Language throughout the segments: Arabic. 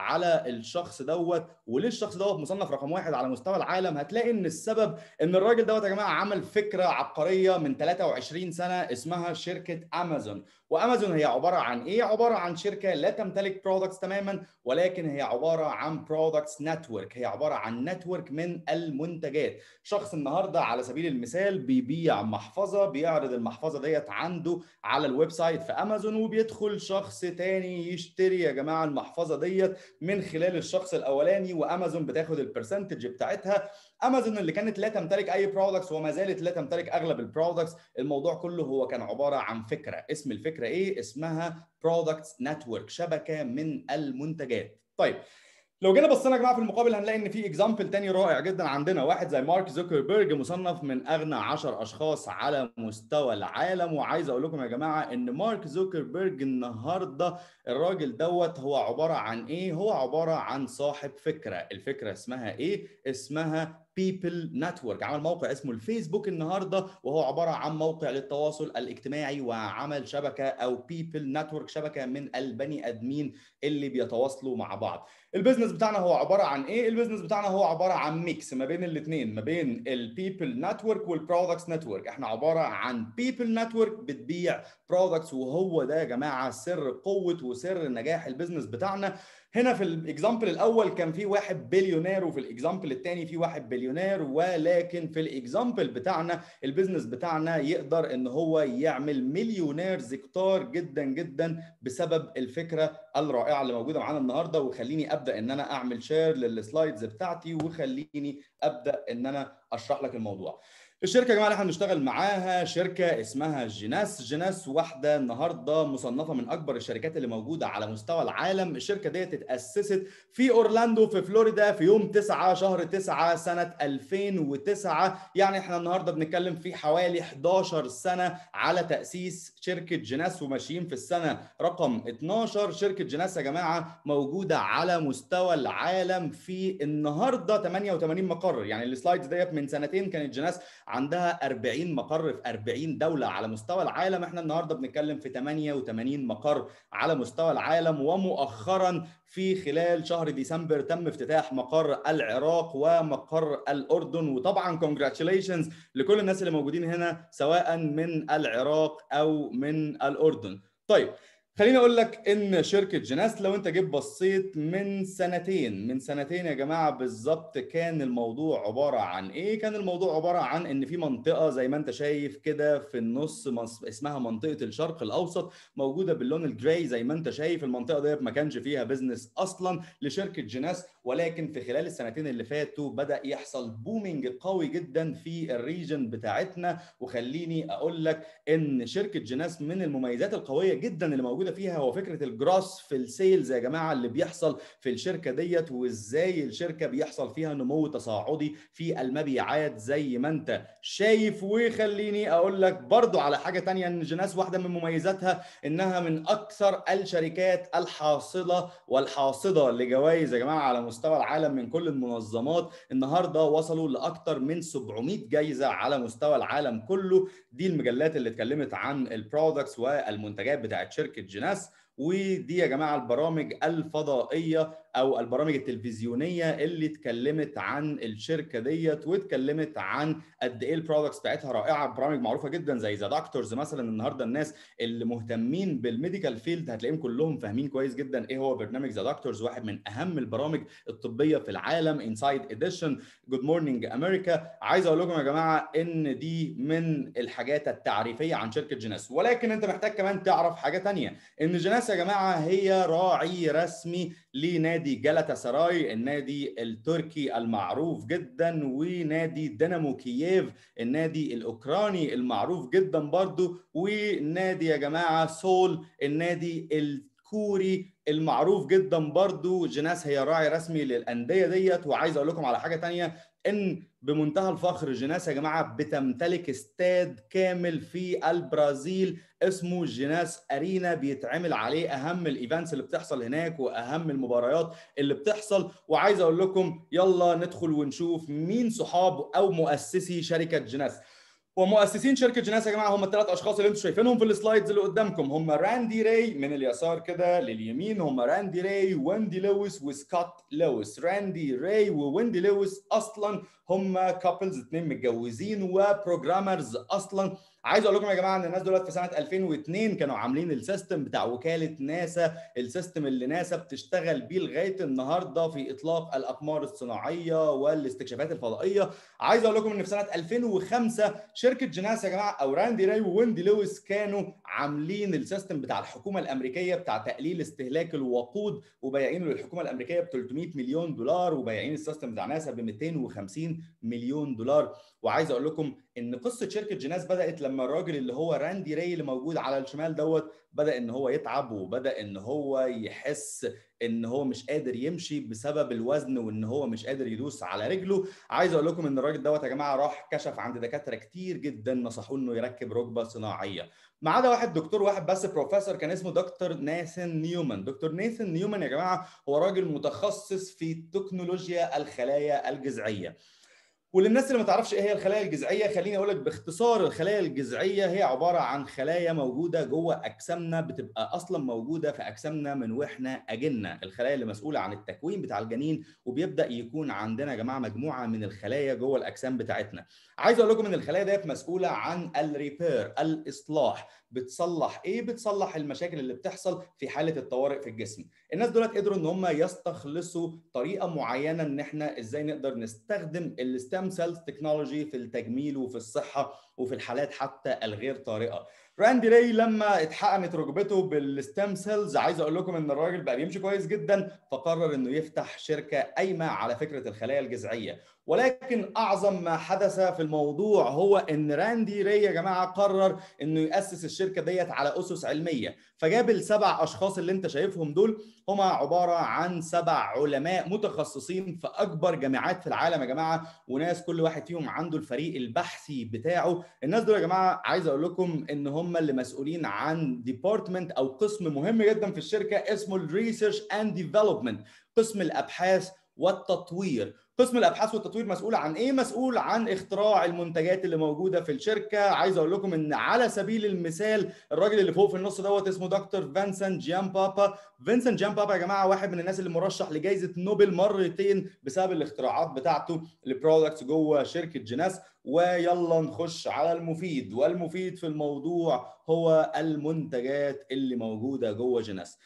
على الشخص دوت وليه الشخص دوت مصنف رقم واحد على مستوى العالم هتلاقي ان السبب ان الراجل دوت يا جماعه عمل فكره عبقريه من 23 سنه اسمها شركه امازون وامازون هي عباره عن ايه عباره عن شركه لا تمتلك برودكتس تماما ولكن هي عباره عن برودكتس نتورك هي عباره عن نتورك من المنتجات شخص النهارده على سبيل المثال بيبيع محفظه بيعرض المحفظه ديت عنده على الويب سايت في امازون وبيدخل شخص تاني يشتري يا جماعه المحفظه ديت من خلال الشخص الاولاني وامازون بتاخد البرسنتج بتاعتها امازون اللي كانت لا تمتلك اي برودكتس وما زالت لا تمتلك اغلب البرودكتس الموضوع كله هو كان عباره عن فكره اسم الفكره ايه اسمها برودكتس نتورك شبكه من المنتجات طيب لو جينا بصينا يا جماعه في المقابل هنلاقي ان في اكزامبل تاني رائع جدا عندنا واحد زي مارك زوكربيرج مصنف من اغنى 10 اشخاص على مستوى العالم وعايز اقول لكم يا جماعه ان مارك زوكربيرج النهارده الراجل دوت هو عباره عن ايه؟ هو عباره عن صاحب فكره، الفكره اسمها ايه؟ اسمها بيبل نتورك عمل موقع اسمه الفيسبوك النهارده وهو عباره عن موقع للتواصل الاجتماعي وعمل شبكه او بيبل نتورك شبكه من البني ادمين اللي بيتواصلوا مع بعض البيزنس بتاعنا هو عباره عن ايه البيزنس بتاعنا هو عباره عن ميكس ما بين الاثنين ما بين البيبل نتورك والبرودكتس نتورك احنا عباره عن بيبل نتورك بتبيع برودكتس وهو ده يا جماعه سر قوه وسر نجاح البيزنس بتاعنا هنا في الاكزامبل الاول كان في واحد بليونير وفي الاكزامبل الثاني في واحد بليونير ولكن في الاكزامبل بتاعنا البيزنس بتاعنا يقدر ان هو يعمل مليونيرز كتار جدا جدا بسبب الفكره الرائعه اللي موجوده معانا النهارده وخليني ابدا ان انا اعمل شير للسلايدز بتاعتي وخليني ابدا ان انا اشرح لك الموضوع الشركه يا جماعه اللي احنا بنشتغل معاها شركه اسمها جيناس جيناس واحده النهارده مصنفه من اكبر الشركات اللي موجوده على مستوى العالم الشركه ديت اتاسست في اورلاندو في فلوريدا في يوم 9 شهر 9 سنه 2009 يعني احنا النهارده بنتكلم في حوالي 11 سنه على تاسيس شركه جيناس وماشيين في السنه رقم 12 شركه جيناس يا جماعه موجوده على مستوى العالم في النهارده 88 مقر يعني السلايدز ديت من سنتين كانت جيناس عندها 40 مقر في 40 دولة على مستوى العالم احنا النهاردة بنتكلم في 88 مقر على مستوى العالم ومؤخرا في خلال شهر ديسمبر تم افتتاح مقر العراق ومقر الأردن وطبعا congratulations لكل الناس اللي موجودين هنا سواء من العراق أو من الأردن طيب خليني اقول لك ان شركه جناس لو انت جيت بصيت من سنتين من سنتين يا جماعه بالظبط كان الموضوع عباره عن ايه كان الموضوع عباره عن ان في منطقه زي ما انت شايف كده في النص اسمها منطقه الشرق الاوسط موجوده باللون الجراي زي ما انت شايف المنطقه ديت ما كانش فيها بزنس اصلا لشركه جناس ولكن في خلال السنتين اللي فاتوا بدا يحصل بومينج قوي جدا في الريجن بتاعتنا وخليني اقول لك ان شركه جناس من المميزات القويه جدا اللي موجوده فيها هو فكره الجراس في السيلز يا جماعه اللي بيحصل في الشركه ديت وازاي الشركه بيحصل فيها نمو تصاعدي في المبيعات زي ما انت شايف وخليني اقول لك برضو على حاجه تانية ان جناس واحده من مميزاتها انها من اكثر الشركات الحاصله والحاصده لجوائز يا جماعه على مستوى مستوى العالم من كل المنظمات النهارده وصلوا لاكثر من 700 جايزه على مستوى العالم كله دي المجلات اللي اتكلمت عن البرودكتس والمنتجات بتاعت شركه جيناس ودي يا جماعه البرامج الفضائيه او البرامج التلفزيونيه اللي اتكلمت عن الشركه ديت واتكلمت عن قد ايه البرودكتس بتاعتها رائعه برامج معروفه جدا زي ذا دكتورز مثلا النهارده الناس اللي مهتمين بالميديكال فيلد هتلاقيهم كلهم فاهمين كويس جدا ايه هو برنامج ذا دكتورز واحد من اهم البرامج الطبيه في العالم انسايد اديشن جود مورنينج امريكا عايز اقول لكم يا جماعه ان دي من الحاجات التعريفيه عن شركه جيناس ولكن انت محتاج كمان تعرف حاجه ثانيه ان جيناس يا جماعه هي راعي رسمي لنادي جلطة سراي النادي التركي المعروف جدا ونادي دينامو كييف النادي الأوكراني المعروف جدا برضو ونادي يا جماعة سول النادي الكوري المعروف جدا برضو جناس هي راعي رسمي للانديه ديت وعايز اقول لكم على حاجه تانية ان بمنتهى الفخر جيناس يا جماعه بتمتلك استاد كامل في البرازيل اسمه جيناس ارينا بيتعمل عليه اهم الايفنتس اللي بتحصل هناك واهم المباريات اللي بتحصل وعايز اقول لكم يلا ندخل ونشوف مين صحاب او مؤسسي شركه جيناس ومؤسسين شركه جناس يا جماعه هم الثلاث اشخاص اللي انتم شايفينهم في السلايدز اللي قدامكم هم راندي راي من اليسار كده لليمين هم راندي راي ويندي لويس وسكوت لويس راندي راي وويندي لويس اصلا هم كابلز اتنين متجوزين وبروجرامرز اصلا عايز اقول لكم يا جماعه ان الناس دولت في سنه 2002 كانوا عاملين السيستم بتاع وكاله ناسا السيستم اللي ناسا بتشتغل بيه لغايه النهارده في اطلاق الاقمار الصناعيه والاستكشافات الفضائيه عايز اقول لكم ان في سنه 2005 شركه جناس يا جماعه او راندي راي ويندي لويس كانوا عاملين السيستم بتاع الحكومه الامريكيه بتاع تقليل استهلاك الوقود وبايعينه للحكومه الامريكيه ب 300 مليون دولار وبايعين السيستم بتاع ناسا ب 250 مليون دولار وعايز اقول لكم ان قصه شركه جناس بدات لما لما الراجل اللي هو راندي راي اللي موجود على الشمال دوت بدا ان هو يتعب وبدا ان هو يحس ان هو مش قادر يمشي بسبب الوزن وان هو مش قادر يدوس على رجله عايز اقول لكم ان الراجل دوت يا جماعه راح كشف عند دكاتره كتير جدا نصحوه انه يركب ركبه صناعيه ما عدا واحد دكتور واحد بس بروفيسور كان اسمه دكتور ناثن نيومان دكتور ناثن نيومان يا جماعه هو راجل متخصص في تكنولوجيا الخلايا الجذعيه وللناس اللي ما تعرفش ايه هي الخلايا الجذعيه خليني اقول لك باختصار الخلايا الجذعيه هي عباره عن خلايا موجوده جوه اجسامنا بتبقى اصلا موجوده في اجسامنا من واحنا اجنا الخلايا اللي مسؤوله عن التكوين بتاع الجنين وبيبدا يكون عندنا يا جماعه مجموعه من الخلايا جوه الاجسام بتاعتنا عايز اقول لكم ان الخلايا ديت مسؤوله عن الريبير الاصلاح بتصلح ايه بتصلح المشاكل اللي بتحصل في حاله الطوارئ في الجسم الناس دولت قدروا ان هم يستخلصوا طريقه معينه ان احنا ازاي نقدر نستخدم الستام سيلز تكنولوجي في التجميل وفي الصحه وفي الحالات حتى الغير طارئه راندي ري لما اتحقنت ركبته بالستام سيلز عايز اقول لكم ان الراجل بقى بيمشي كويس جدا فقرر انه يفتح شركه قايمه على فكره الخلايا الجذعيه ولكن اعظم ما حدث في الموضوع هو ان راندي ري يا جماعه قرر انه ياسس الشركه ديت على اسس علميه فجاب السبع اشخاص اللي انت شايفهم دول هما عباره عن سبع علماء متخصصين في اكبر جامعات في العالم يا جماعه وناس كل واحد فيهم عنده الفريق البحثي بتاعه الناس دول يا جماعه عايز اقول لكم ان هم اللي مسؤولين عن ديبارتمنت او قسم مهم جدا في الشركه اسمه الريسيرش اند ديفلوبمنت قسم الابحاث والتطوير قسم الابحاث والتطوير مسؤول عن ايه مسؤول عن اختراع المنتجات اللي موجوده في الشركه عايز اقول لكم ان على سبيل المثال الراجل اللي فوق في النص دوت اسمه دكتور فانسن جيان بابا فينسنت جيان بابا يا جماعه واحد من الناس اللي مرشح لجائزه نوبل مرتين بسبب الاختراعات بتاعته لبرودكتس جوه شركه جيناس ويلا نخش على المفيد والمفيد في الموضوع هو المنتجات اللي موجوده جوه جيناس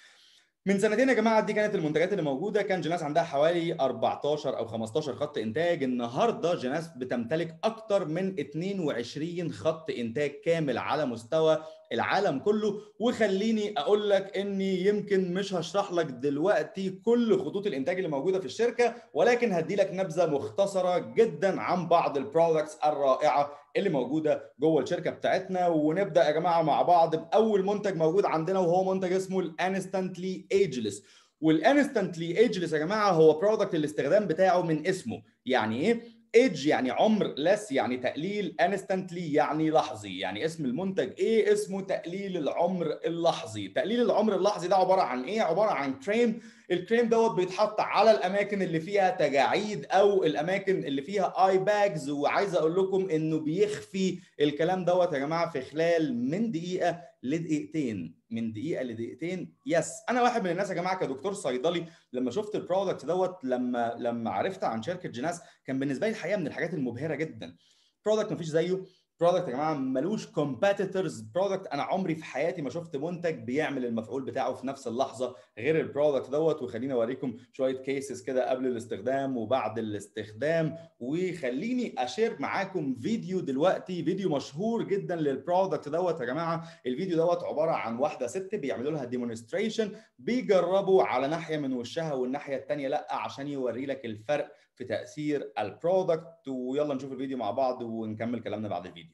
من سنتين يا جماعه دي كانت المنتجات اللي موجوده كان جيناس عندها حوالي 14 او 15 خط انتاج النهارده جيناس بتمتلك اكتر من 22 خط انتاج كامل على مستوى العالم كله وخليني اقول لك اني يمكن مش هشرح لك دلوقتي كل خطوط الانتاج اللي موجوده في الشركه ولكن هدي لك نبذه مختصره جدا عن بعض البرودكتس الرائعه اللي موجوده جوه الشركه بتاعتنا ونبدا يا جماعه مع بعض باول منتج موجود عندنا وهو منتج اسمه الانستنتلي ايجلس والانستنتلي ايجلس يا جماعه هو برودكت الاستخدام بتاعه من اسمه يعني ايه ايدج يعني عمر لس يعني تقليل انستنتلي يعني لحظي يعني اسم المنتج ايه اسمه تقليل العمر اللحظي تقليل العمر اللحظي ده عباره عن ايه عباره عن تريم الكريم دوت بيتحط على الاماكن اللي فيها تجاعيد او الاماكن اللي فيها اي باجز وعايز اقول لكم انه بيخفي الكلام دوت يا جماعه في خلال من دقيقه لدقيقتين من دقيقه لدقيقتين يس انا واحد من الناس يا جماعه كدكتور صيدلي لما شفت البرودكت دوت لما لما عرفت عن شركه جناس كان بالنسبه لي الحقيقه من الحاجات المبهره جدا برودكت مفيش زيه برودكت يا جماعه ملوش كومبيتيتورز برودكت انا عمري في حياتي ما شفت منتج بيعمل المفعول بتاعه في نفس اللحظه غير البرودكت دوت وخليني اوريكم شويه كيسز كده قبل الاستخدام وبعد الاستخدام وخليني اشير معاكم فيديو دلوقتي فيديو مشهور جدا للبرودكت دوت يا جماعه الفيديو دوت عباره عن واحده ست بيعملوا لها ديمونستريشن بيجربوا على ناحيه من وشها والناحيه الثانيه لا عشان يوري لك الفرق في تاثير البرودكت ويلا نشوف الفيديو مع بعض ونكمل كلامنا بعد الفيديو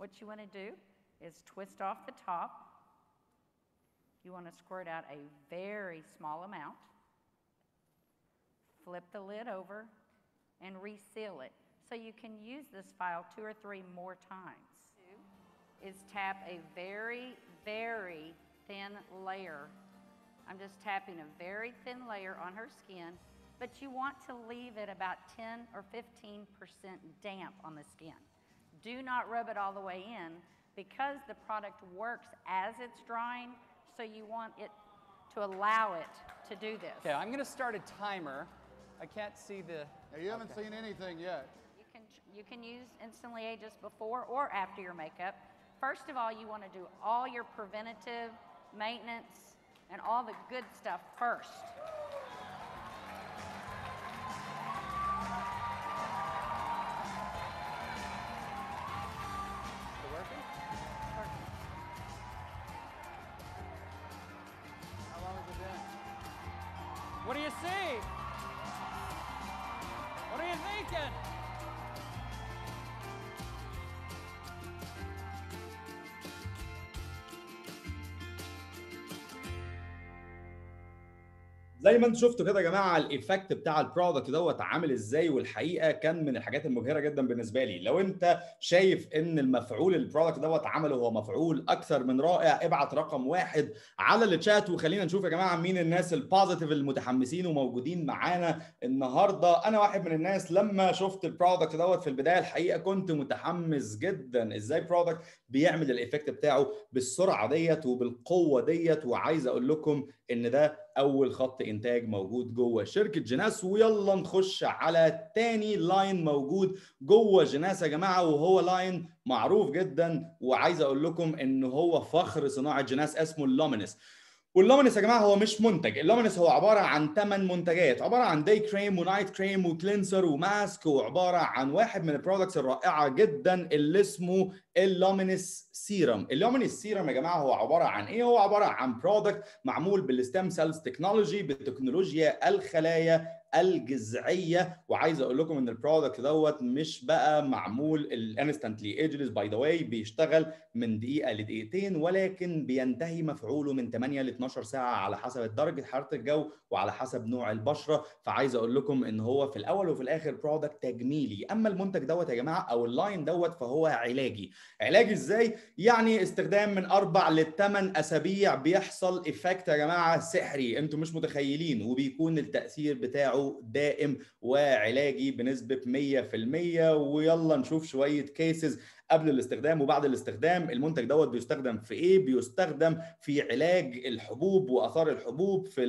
What you want to do is twist off the top. You want to squirt out a very small amount. Flip the lid over and reseal it. So you can use this file two or three more times. Is tap a very, very thin layer. I'm just tapping a very thin layer on her skin, but you want to leave it about 10 or 15% damp on the skin. Do not rub it all the way in because the product works as it's drying, so you want it to allow it to do this. Okay, I'm gonna start a timer. I can't see the... Now you haven't okay. seen anything yet. You can, you can use Instantly Ages before or after your makeup. First of all, you wanna do all your preventative maintenance, and all the good stuff first. زي ما انتم شفتوا كده يا جماعه الايفكت بتاع البرودكت دوت عامل ازاي والحقيقه كان من الحاجات المبهره جدا بالنسبه لي لو انت شايف ان المفعول البرودكت دوت عمله هو مفعول اكثر من رائع ابعت رقم واحد على الشات وخلينا نشوف يا جماعه مين الناس البوزيتيف المتحمسين وموجودين معانا النهارده انا واحد من الناس لما شفت البرودكت دوت في البدايه الحقيقه كنت متحمس جدا ازاي برودكت بيعمل الايفكت بتاعه بالسرعه ديت وبالقوه ديت وعايز اقول لكم ان ده اول خط انتاج موجود جوه شركه جناس ويلا نخش على تاني لاين موجود جوه جناس يا جماعه وهو لاين معروف جدا وعايز اقول لكم ان هو فخر صناعه جناس اسمه اللومينس واللومنس يا جماعه هو مش منتج اللومنس هو عباره عن ثمان منتجات عباره عن داي كريم ونايت كريم وكلينسر وماسك وعباره عن واحد من البرودكتس الرائعه جدا اللي اسمه اللومنس سيرم اللومنس سيرم يا جماعه هو عباره عن ايه هو عباره عن برودكت معمول بالستم سيلز تكنولوجي بتكنولوجيا الخلايا الجذعيه وعايز اقول لكم ان البرودكت دوت مش بقى معمول الانستنتلي ايجلس باي ذا واي بيشتغل من دقيقه لدقيقتين ولكن بينتهي مفعوله من 8 ل 12 ساعه على حسب درجه حراره الجو وعلى حسب نوع البشره فعايز اقول لكم ان هو في الاول وفي الاخر برودكت تجميلي اما المنتج دوت يا جماعه او اللاين دوت فهو علاجي علاجي ازاي يعني استخدام من اربع لثمان اسابيع بيحصل افكت يا جماعه سحري انتم مش متخيلين وبيكون التاثير بتاعه دائم وعلاجي بنسبه 100% ويلا نشوف شويه كيسز قبل الاستخدام وبعد الاستخدام المنتج دوت بيستخدم في ايه بيستخدم في علاج الحبوب واثار الحبوب في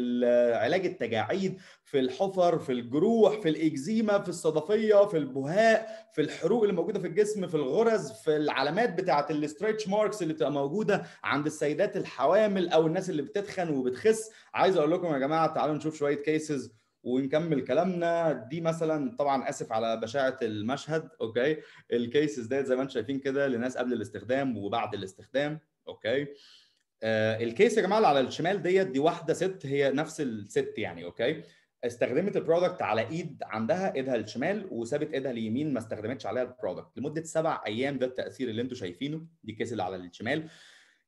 علاج التجاعيد في الحفر في الجروح في الاكزيما في الصدفيه في البهاء في الحروق اللي موجوده في الجسم في الغرز في العلامات بتاعه الاسترتش ماركس اللي بتبقى موجوده عند السيدات الحوامل او الناس اللي بتتخن وبتخس عايز اقول لكم يا جماعه تعالوا نشوف شويه كيسز ونكمل كلامنا دي مثلا طبعا اسف على بشاعه المشهد اوكي الكيسز ديت زي ما انتم شايفين كده لناس قبل الاستخدام وبعد الاستخدام اوكي آه الكيس يا جماعه اللي على الشمال ديت دي واحده ست هي نفس الست يعني اوكي استخدمت البرودكت على ايد عندها ايدها الشمال وسابت ايدها اليمين ما استخدمتش عليها البرودكت لمده سبع ايام ده التاثير اللي انتم شايفينه دي الكيس اللي على الشمال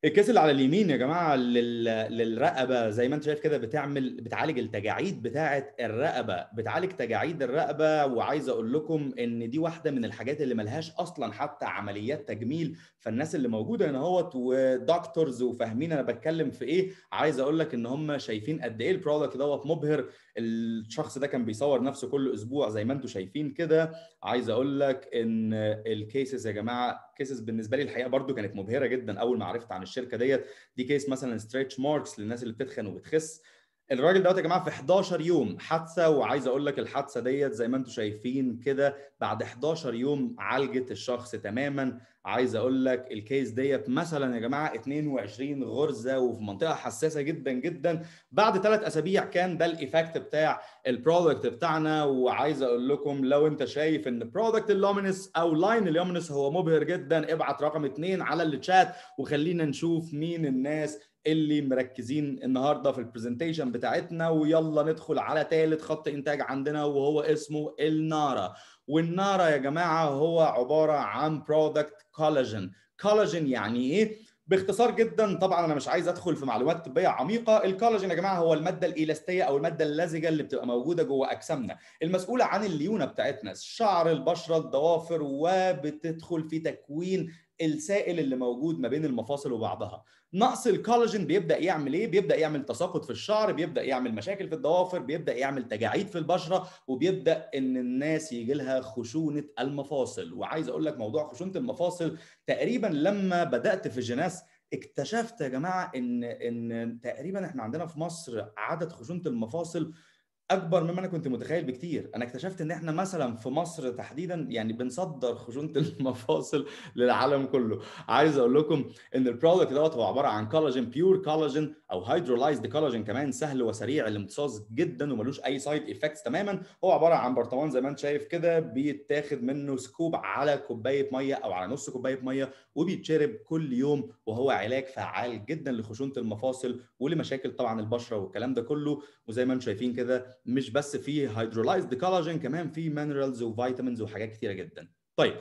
الكيس اللي على اليمين يا جماعه لل... للرقبه زي ما انت شايف كده بتعمل بتعالج التجاعيد بتاعه الرقبه بتعالج تجاعيد الرقبه وعايز اقول لكم ان دي واحده من الحاجات اللي ملهاش اصلا حتى عمليات تجميل فالناس اللي موجوده هنا اهوت ودكتورز وفاهمين انا بتكلم في ايه عايز اقول لك ان هم شايفين قد ايه البرودكت دوت مبهر الشخص ده كان بيصور نفسه كل اسبوع زي ما انتم شايفين كده عايز اقول لك ان الكيسز يا جماعه كيسز بالنسبه لي الحقيقه برده كانت مبهره جدا اول ما عرفت عن الشركه ديت دي كيس مثلا ستريتش ماركس للناس اللي بتتخن وبتخس الراجل دوت يا جماعه في 11 يوم حادثه وعايز اقول لك الحادثه ديت زي ما انتم شايفين كده بعد 11 يوم عالجت الشخص تماما عايز اقول لك الكيس ديت مثلا يا جماعه 22 غرزه وفي منطقه حساسه جدا جدا بعد ثلاث اسابيع كان ده الايفكت بتاع البرودكت بتاعنا وعايز اقول لكم لو انت شايف ان برودكت اللومينس او لاين اللومينس هو مبهر جدا ابعت رقم اثنين على الشات وخلينا نشوف مين الناس اللي مركزين النهارده في البرزنتيشن بتاعتنا ويلا ندخل على ثالث خط انتاج عندنا وهو اسمه النارا والنارا يا جماعه هو عباره عن برودكت كولاجين كولاجين يعني ايه باختصار جدا طبعا انا مش عايز ادخل في معلومات طبيه عميقه الكولاجين يا جماعه هو الماده الايلاستيه او الماده اللزجه اللي بتبقى موجوده جوه اجسامنا المسؤوله عن الليونه بتاعتنا الشعر البشره الضوافر وبتدخل في تكوين السائل اللي موجود ما بين المفاصل وبعضها نقص الكولاجين بيبدا يعمل ايه بيبدا يعمل تساقط في الشعر بيبدا يعمل مشاكل في الضوافر بيبدا يعمل تجاعيد في البشره وبيبدا ان الناس يجي لها خشونه المفاصل وعايز اقول لك موضوع خشونه المفاصل تقريبا لما بدات في جناس اكتشفت يا جماعه ان ان تقريبا احنا عندنا في مصر عدد خشونه المفاصل اكبر مما انا كنت متخيل بكتير انا اكتشفت ان احنا مثلا في مصر تحديدا يعني بنصدر خشونه المفاصل للعالم كله عايز اقول لكم ان البرودكت دوت هو عباره عن كولاجين بيور كولاجين او هيدرولايزد كولاجين كمان سهل وسريع الامتصاص جدا وملوش اي سايد افكتس تماما هو عباره عن برطمان زي ما انت شايف كده بيتاخد منه سكوب على كوبايه ميه او على نص كوبايه ميه وبيتشرب كل يوم وهو علاج فعال جدا لخشونه المفاصل ولمشاكل طبعا البشره والكلام ده كله وزي ما انتم شايفين كده مش بس فيه هيدرولايزد كولاجين كمان فيه مينرالز وفيتامينز وحاجات كتيره جدا طيب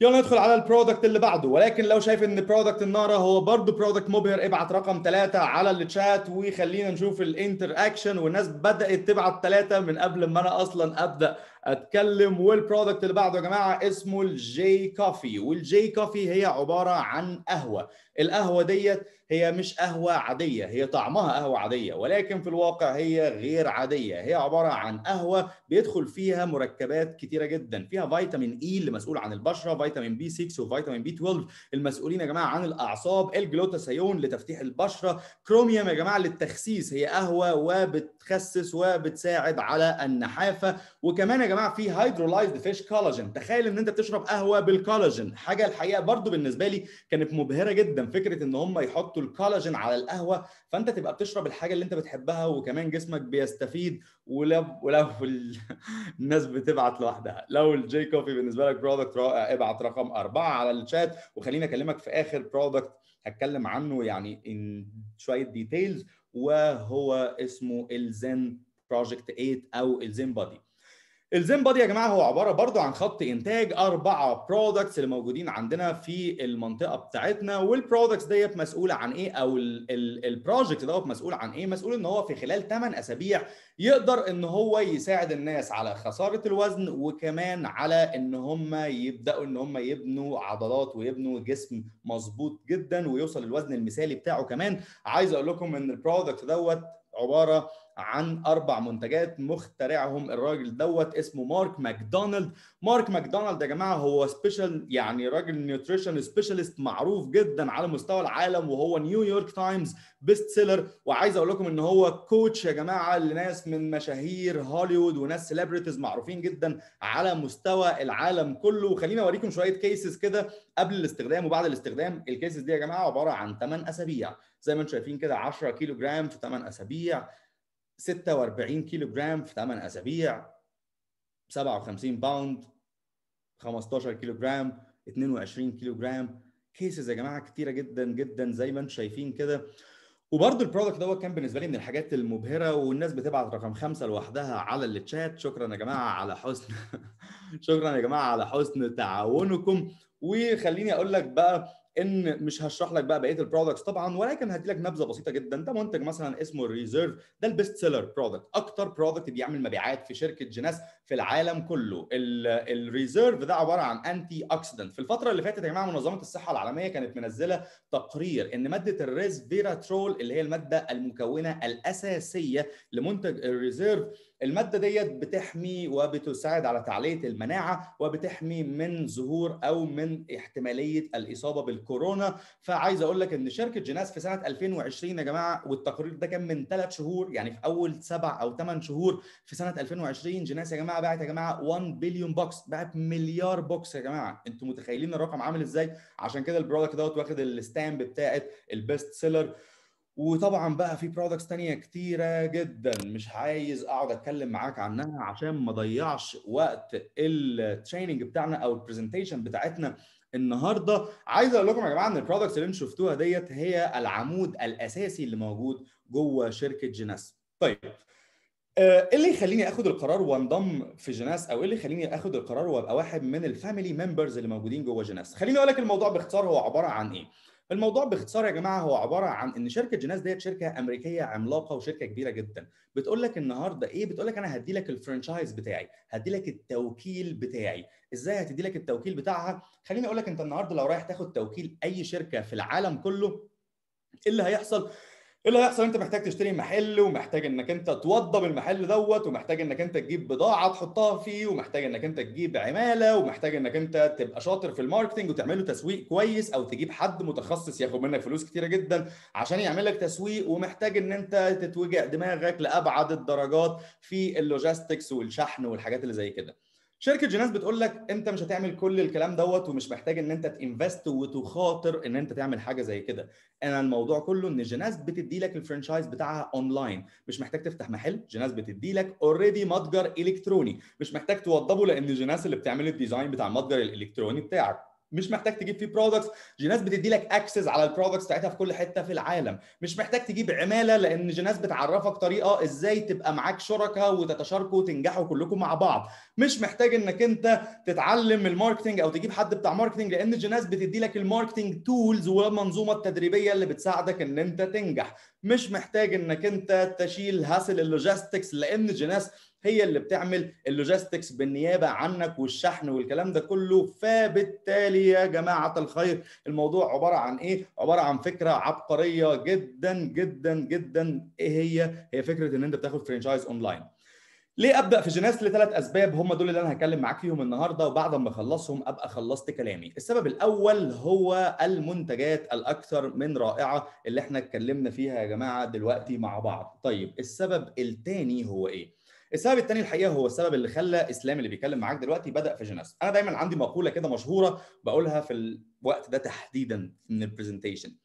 يلا ندخل على البرودكت اللي بعده ولكن لو شايف ان برودكت النارة هو برضه برودكت مبهر ابعت رقم ثلاثة على الشات وخلينا نشوف الانتر اكشن والناس بدأت تبعت ثلاثة من قبل ما انا اصلا ابدأ اتكلم والبرودكت اللي بعده يا جماعه اسمه الجي كوفي والجي كوفي هي عباره عن قهوه القهوه ديت هي مش قهوه عاديه هي طعمها قهوه عاديه ولكن في الواقع هي غير عاديه هي عباره عن قهوه بيدخل فيها مركبات كتيره جدا فيها فيتامين اي e اللي مسؤول عن البشره فيتامين بي 6 وفيتامين بي 12 المسؤولين يا جماعه عن الاعصاب الجلوتاثيون لتفتيح البشره كروميوم يا جماعه للتخسيس هي قهوه وبتخسس وبتساعد على النحافه وكمان يا جماعه جماعه في هيدرولايزد فيش كولاجين تخيل ان انت بتشرب قهوه بالكولاجين حاجه الحقيقه برضو بالنسبه لي كانت مبهره جدا فكره ان هم يحطوا الكولاجين على القهوه فانت تبقى بتشرب الحاجه اللي انت بتحبها وكمان جسمك بيستفيد ولو ولو ال... الناس بتبعت لوحدها لو الجي كوفي بالنسبه لك برودكت رائع ابعت رقم أربعة على الشات وخليني اكلمك في اخر برودكت هتكلم عنه يعني ان شويه ديتيلز وهو اسمه الزن بروجكت 8 او الزين بادي الزين بادي يا جماعه هو عباره برضو عن خط انتاج اربعه برودكتس اللي موجودين عندنا في المنطقه بتاعتنا والبرودكتس ديت مسؤوله عن ايه او البروجكت دوت مسؤول عن ايه مسؤول ان هو في خلال 8 اسابيع يقدر ان هو يساعد الناس على خساره الوزن وكمان على ان هم يبداوا ان هم يبنوا عضلات ويبنوا جسم مظبوط جدا ويوصل للوزن المثالي بتاعه كمان عايز اقول لكم ان البرودكت دوت عباره عن اربع منتجات مخترعهم الراجل دوت اسمه مارك ماكدونالد مارك ماكدونالد يا جماعه هو سبيشال يعني راجل نيوتريشن سبيشالست معروف جدا على مستوى العالم وهو نيويورك تايمز بيست سيلر وعايز اقول لكم ان هو كوتش يا جماعه لناس من مشاهير هوليوود وناس سيلبرتيز معروفين جدا على مستوى العالم كله وخليني اوريكم شويه كيسز كده قبل الاستخدام وبعد الاستخدام الكيسز دي يا جماعه عباره عن 8 اسابيع زي ما انتم شايفين كده 10 كيلو جرام في 8 اسابيع 46 كيلو جرام في 8 اسابيع 57 باوند 15 كيلو جرام 22 كيلو جرام كيسز يا جماعه كتيره جدا جدا زي ما انتم شايفين كده وبرده البرودكت دوت كان بالنسبه لي من الحاجات المبهره والناس بتبعت رقم خمسه لوحدها على الشات شكرا يا جماعه على حسن شكرا يا جماعه على حسن تعاونكم وخليني اقول لك بقى ان مش هشرح لك بقى بقيه البرودكتس طبعا ولكن هدي لك نبذه بسيطه جدا ده منتج مثلا اسمه الريزيرف ده البيست سيلر برودكت اكتر برودكت بيعمل مبيعات في شركه جيناس في العالم كله الريزيرف ده عباره عن انتي اوكسيدنت في الفتره اللي فاتت يا جماعه منظمه الصحه العالميه كانت منزله تقرير ان ماده الريزفيراترول اللي هي الماده المكونه الاساسيه لمنتج الريزيرف المادة ديت بتحمي وبتساعد على تعلية المناعة وبتحمي من ظهور أو من احتمالية الإصابة بالكورونا فعايز أقول لك إن شركة جيناس في سنة 2020 يا جماعة والتقرير ده كان من ثلاث شهور يعني في أول سبع أو ثمان شهور في سنة 2020 جيناس يا جماعة الساعه باعت يا جماعه 1 بليون بوكس باعت مليار بوكس يا جماعه انتوا متخيلين الرقم عامل ازاي عشان كده البرودكت دوت واخد الستامب بتاعت البيست سيلر وطبعا بقى في برودكتس تانية كتيرة جدا مش عايز اقعد اتكلم معاك عنها عشان ما اضيعش وقت التريننج بتاعنا او البرزنتيشن بتاعتنا النهارده عايز اقول لكم يا جماعه ان البرودكتس اللي انتم شفتوها ديت هي العمود الاساسي اللي موجود جوه شركه جيناس طيب آه، ايه اللي يخليني اخد القرار وانضم في جناس او ايه اللي يخليني اخد القرار وابقى واحد من الفاميلي ممبرز اللي موجودين جوه جناس خليني اقول لك الموضوع باختصار هو عباره عن ايه الموضوع باختصار يا جماعه هو عباره عن ان شركه جناس ديت شركه امريكيه عملاقه وشركه كبيره جدا بتقول لك النهارده ايه بتقول لك انا هدي لك الفرنشايز بتاعي هدي لك التوكيل بتاعي ازاي هتدي لك التوكيل بتاعها خليني اقول لك انت النهارده لو رايح تاخد توكيل اي شركه في العالم كله إيه اللي هيحصل إيه اللي هيحصل انت محتاج تشتري محل ومحتاج انك انت توضب المحل دوت ومحتاج انك انت تجيب بضاعه تحطها فيه ومحتاج انك انت تجيب عماله ومحتاج انك انت تبقى شاطر في الماركتنج وتعمل له تسويق كويس او تجيب حد متخصص ياخد منك فلوس كتيره جدا عشان يعمل لك تسويق ومحتاج ان انت تتوجع دماغك لابعد الدرجات في اللوجيستكس والشحن والحاجات اللي زي كده شركه جيناس بتقول لك انت مش هتعمل كل الكلام دوت ومش محتاج ان انت تنفست وتخاطر ان انت تعمل حاجه زي كده انا الموضوع كله ان جيناس بتدي لك الفرنشايز بتاعها اونلاين مش محتاج تفتح محل جيناس بتدي لك اوريدي متجر الكتروني مش محتاج توضبه لان جيناس اللي بتعمل الديزاين بتاع المتجر الالكتروني بتاعك مش محتاج تجيب فيه برودكتس جيناس بتدي لك اكسس على البرودكتس بتاعتها في كل حته في العالم مش محتاج تجيب عماله لان جيناس بتعرفك طريقه ازاي تبقى معاك شركاء وتتشاركوا وتنجحوا كلكم مع بعض مش محتاج انك انت تتعلم الماركتنج او تجيب حد بتاع ماركتنج لان جيناس بتدي لك الماركتنج تولز والمنظومه التدريبيه اللي بتساعدك ان انت تنجح مش محتاج انك انت تشيل هاسل اللوجيستكس لان جيناس هي اللي بتعمل اللوجيستكس بالنيابه عنك والشحن والكلام ده كله فبالتالي يا جماعه الخير الموضوع عباره عن ايه؟ عباره عن فكره عبقريه جدا جدا جدا ايه هي؟ هي فكره ان انت بتاخد فرانشايز اونلاين. ليه ابدا في جيناس لثلاث اسباب هم دول اللي انا هتكلم معاك فيهم النهارده وبعد ما اخلصهم ابقى خلصت كلامي السبب الاول هو المنتجات الاكثر من رائعه اللي احنا اتكلمنا فيها يا جماعه دلوقتي مع بعض طيب السبب الثاني هو ايه السبب الثاني الحقيقه هو السبب اللي خلى اسلام اللي بيتكلم معاك دلوقتي بدا في جينيسيس انا دايما عندي مقوله كده مشهوره بقولها في الوقت ده تحديدا من البرزنتيشن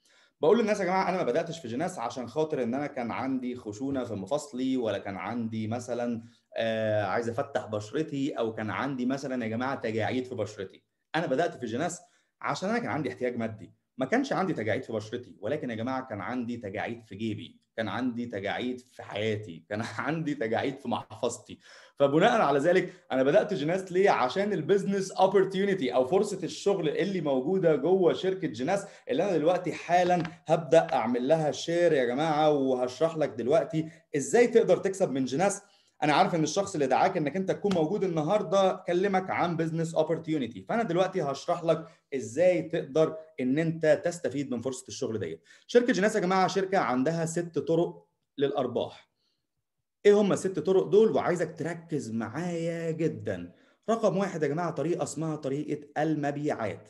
بقول للناس يا جماعه انا ما بداتش في جيناس عشان خاطر ان انا كان عندي خشونه في مفاصلي ولا كان عندي مثلا آه عايز افتح بشرتي او كان عندي مثلا يا جماعه تجاعيد في بشرتي انا بدات في جيناس عشان انا كان عندي احتياج مادي ما كانش عندي تجاعيد في بشرتي ولكن يا جماعه كان عندي تجاعيد في جيبي كان عندي تجاعيد في حياتي كان عندي تجاعيد في محفظتي فبناء على ذلك انا بدات جيناس ليه عشان البيزنس اوبورتيونيتي او فرصه الشغل اللي موجوده جوه شركه جيناس اللي انا دلوقتي حالا هبدا اعمل لها شير يا جماعه وهشرح لك دلوقتي ازاي تقدر تكسب من جيناس انا عارف ان الشخص اللي دعاك انك انت تكون موجود النهارده كلمك عن بزنس اوبورتيونيتي فانا دلوقتي هشرح لك ازاي تقدر ان انت تستفيد من فرصه الشغل ديت شركه جناس يا جماعه شركه عندها ست طرق للارباح ايه هم الست طرق دول وعايزك تركز معايا جدا رقم واحد يا جماعه طريقه اسمها طريقه المبيعات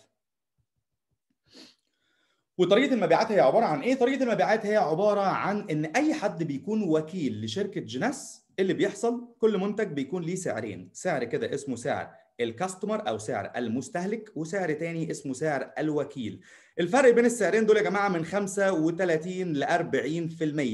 وطريقه المبيعات هي عباره عن ايه طريقه المبيعات هي عباره عن ان اي حد بيكون وكيل لشركه جناس اللي بيحصل كل منتج بيكون ليه سعرين سعر كده اسمه سعر الكاستمر او سعر المستهلك وسعر تاني اسمه سعر الوكيل الفرق بين السعرين دول يا جماعه من 35 ل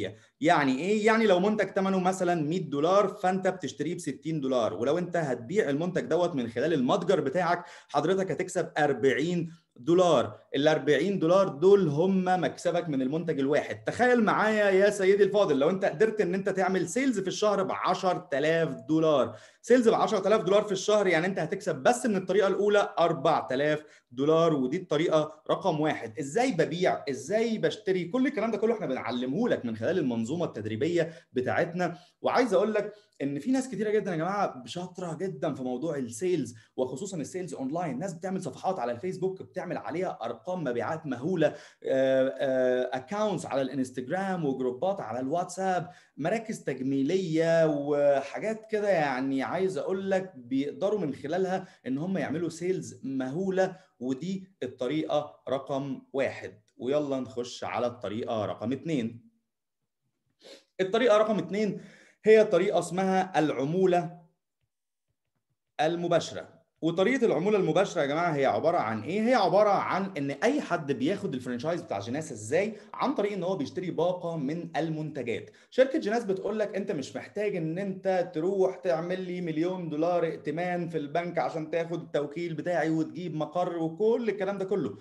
40% يعني ايه يعني لو منتج ثمنه مثلا 100 دولار فانت بتشتريه ب 60 دولار ولو انت هتبيع المنتج دوت من خلال المتجر بتاعك حضرتك هتكسب 40 دولار ال 40 دولار دول هم مكسبك من المنتج الواحد تخيل معايا يا سيدي الفاضل لو انت قدرت ان انت تعمل سيلز في الشهر ب 10000 دولار سيلز ب 10000 دولار في الشهر يعني انت هتكسب بس من الطريقه الاولى 4000 دولار ودي الطريقه رقم واحد ازاي ببيع ازاي بشتري كل الكلام ده كله احنا بنعلمه لك من خلال المنظومه التدريبيه بتاعتنا وعايز اقول لك ان في ناس كتيره جدا يا جماعه شاطره جدا في موضوع السيلز وخصوصا السيلز اونلاين ناس بتعمل صفحات على الفيسبوك بتعمل عليها ارقام مبيعات مهوله اكونتس آه، آه، على الانستجرام وجروبات على الواتساب مراكز تجميليه وحاجات كده يعني عايز اقول لك بيقدروا من خلالها ان هم يعملوا سيلز مهوله ودي الطريقه رقم واحد ويلا نخش على الطريقه رقم اثنين. الطريقه رقم اثنين هي طريقه اسمها العموله المباشره وطريقه العموله المباشره يا جماعه هي عباره عن ايه؟ هي عباره عن ان اي حد بياخد الفرنشايز بتاع جيناس ازاي؟ عن طريق ان هو بيشتري باقه من المنتجات. شركه جيناس بتقول لك انت مش محتاج ان انت تروح تعمل لي مليون دولار ائتمان في البنك عشان تاخد التوكيل بتاعي وتجيب مقر وكل الكلام ده كله.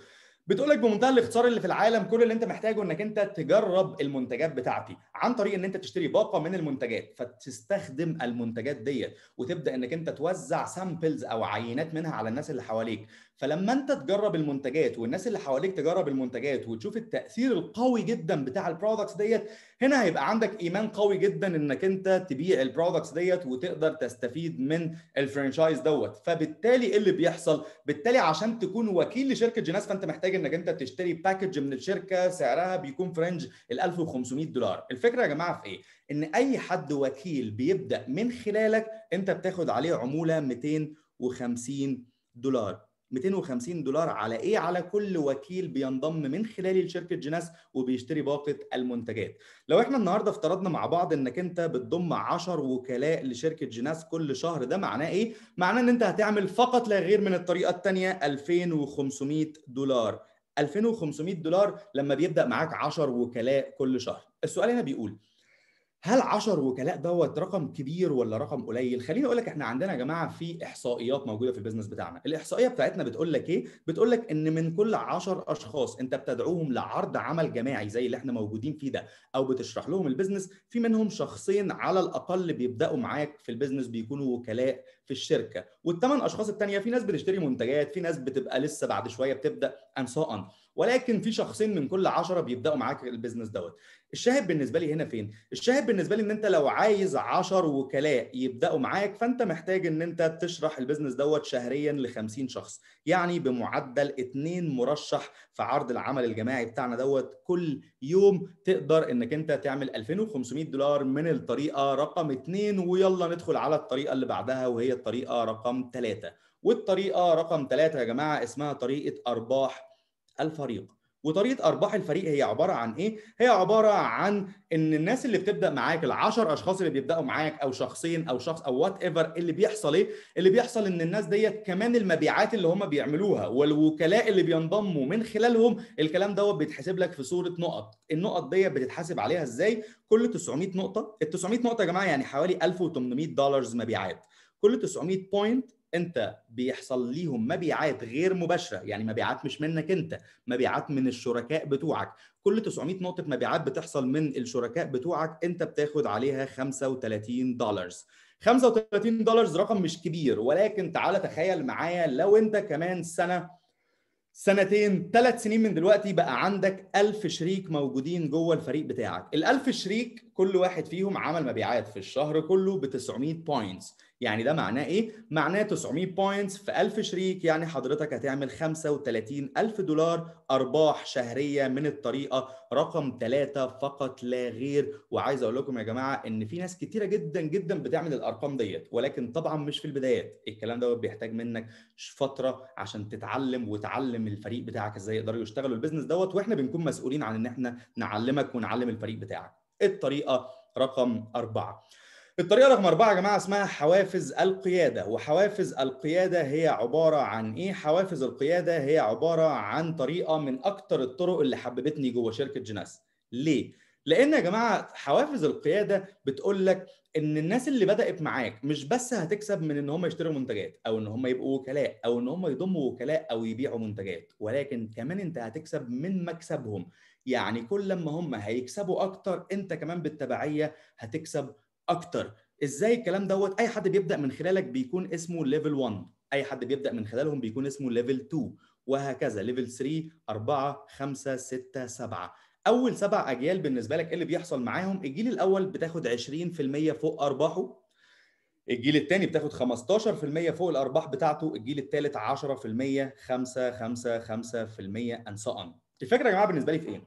بتقول لك بمنتهى الاختصار اللي في العالم كل اللي انت محتاجه انك انت تجرب المنتجات بتاعتي عن طريق ان انت تشتري باقه من المنتجات فتستخدم المنتجات ديت وتبدا انك انت توزع سامبلز او عينات منها على الناس اللي حواليك فلما انت تجرب المنتجات والناس اللي حواليك تجرب المنتجات وتشوف التاثير القوي جدا بتاع البرودكتس ديت هنا هيبقى عندك ايمان قوي جدا انك انت تبيع البرودكتس ديت وتقدر تستفيد من الفرنشايز دوت فبالتالي ايه اللي بيحصل بالتالي عشان تكون وكيل لشركه جيناس فانت محتاج انك انت تشتري باكج من الشركه سعرها بيكون فرنج ال 1500 دولار الفكره يا جماعه في ايه ان اي حد وكيل بيبدا من خلالك انت بتاخد عليه عموله 250 دولار 250 دولار على ايه على كل وكيل بينضم من خلالي لشركه جناس وبيشتري باقه المنتجات لو احنا النهارده افترضنا مع بعض انك انت بتضم 10 وكلاء لشركه جناس كل شهر ده معناه ايه معناه ان انت هتعمل فقط لا غير من الطريقه الثانيه 2500 دولار 2500 دولار لما بيبدا معاك 10 وكلاء كل شهر السؤال هنا بيقول هل 10 وكلاء دوت رقم كبير ولا رقم قليل؟ خليني اقول لك احنا عندنا يا جماعه في احصائيات موجوده في البيزنس بتاعنا، الاحصائيه بتاعتنا بتقول لك ايه؟ بتقول لك ان من كل 10 اشخاص انت بتدعوهم لعرض عمل جماعي زي اللي احنا موجودين فيه ده او بتشرح لهم البيزنس في منهم شخصين على الاقل بيبداوا معاك في البيزنس بيكونوا وكلاء في الشركه، والثمان اشخاص الثانيه في ناس بتشتري منتجات، في ناس بتبقى لسه بعد شويه بتبدا انصاء ولكن في شخصين من كل 10 بيبداوا معاك البيزنس دوت الشاهد بالنسبه لي هنا فين الشاهد بالنسبه لي ان انت لو عايز 10 وكلاء يبداوا معاك فانت محتاج ان انت تشرح البيزنس دوت شهريا ل 50 شخص يعني بمعدل 2 مرشح في عرض العمل الجماعي بتاعنا دوت كل يوم تقدر انك انت تعمل 2500 دولار من الطريقه رقم 2 ويلا ندخل على الطريقه اللي بعدها وهي الطريقه رقم 3 والطريقه رقم 3 يا جماعه اسمها طريقه ارباح الفريق وطريقه ارباح الفريق هي عباره عن ايه هي عباره عن ان الناس اللي بتبدا معاك ال10 اشخاص اللي بيبداوا معاك او شخصين او شخص او وات ايفر اللي بيحصل ايه اللي بيحصل ان الناس ديت كمان المبيعات اللي هم بيعملوها والوكلاء اللي بينضموا من خلالهم الكلام دوت بيتحسب لك في صوره نقط النقط ديت بتتحاسب عليها ازاي كل 900 نقطه ال 900 نقطه يا جماعه يعني حوالي 1800 دولار مبيعات كل 900 بوينت انت بيحصل ليهم مبيعات غير مباشره يعني مبيعات مش منك انت مبيعات من الشركاء بتوعك كل 900 نقطه مبيعات بتحصل من الشركاء بتوعك انت بتاخد عليها 35 دولار 35 دولار رقم مش كبير ولكن تعالى تخيل معايا لو انت كمان سنه سنتين ثلاث سنين من دلوقتي بقى عندك ألف شريك موجودين جوه الفريق بتاعك الألف شريك كل واحد فيهم عمل مبيعات في الشهر كله ب 900 بوينتس يعني ده معناه ايه؟ معناه 900 بوينتس في 1000 شريك يعني حضرتك هتعمل 35000 دولار أرباح شهرية من الطريقة رقم ثلاثة فقط لا غير وعايز أقول لكم يا جماعة إن في ناس كتيرة جدا جدا بتعمل الأرقام ديت ولكن طبعا مش في البدايات الكلام ده بيحتاج منك فترة عشان تتعلم وتعلم الفريق بتاعك إزاي يقدروا يشتغلوا البيزنس دوت وإحنا بنكون مسؤولين عن إن إحنا نعلمك ونعلم الفريق بتاعك الطريقة رقم أربعة الطريقه رقم اربعه يا جماعه اسمها حوافز القياده وحوافز القياده هي عباره عن ايه حوافز القياده هي عباره عن طريقه من اكتر الطرق اللي حببتني جوه شركه جناس ليه لان يا جماعه حوافز القياده بتقول لك ان الناس اللي بدات معاك مش بس هتكسب من ان هم يشتروا منتجات او ان هم يبقوا وكلاء او ان هم يضموا وكلاء او يبيعوا منتجات ولكن كمان انت هتكسب من مكسبهم يعني كل ما هم هيكسبوا اكتر انت كمان بالتبعيه هتكسب اكتر ازاي الكلام دوت اي حد بيبدا من خلالك بيكون اسمه ليفل 1 اي حد بيبدا من خلالهم بيكون اسمه ليفل 2 وهكذا ليفل 3 4 5 6 7 اول سبع اجيال بالنسبه لك ايه اللي بيحصل معاهم الجيل الاول بتاخد 20% فوق ارباحه الجيل الثاني بتاخد 15% فوق الارباح بتاعته الجيل الثالث 10% 5 5 5% and الفكره يا جماعه بالنسبه لي في ايه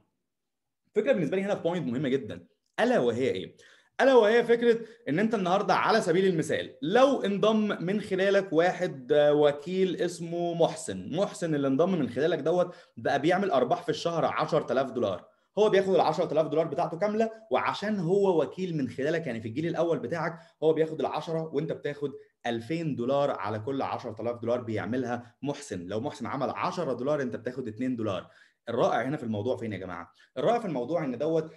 الفكره بالنسبه لي هنا في بوينت مهمه جدا الا وهي ايه الا وهي فكره ان انت النهارده على سبيل المثال لو انضم من خلالك واحد آه، وكيل اسمه محسن محسن اللي انضم من خلالك دوت بقى بيعمل ارباح في الشهر 10000 دولار هو بياخد ال 10000 دولار بتاعته كامله وعشان هو وكيل من خلالك يعني في الجيل الاول بتاعك هو بياخد ال 10 وانت بتاخد 2000 دولار على كل 10000 دولار بيعملها محسن لو محسن عمل 10 دولار انت بتاخد 2 دولار الرائع هنا في الموضوع فين يا جماعه الرائع في الموضوع ان دوت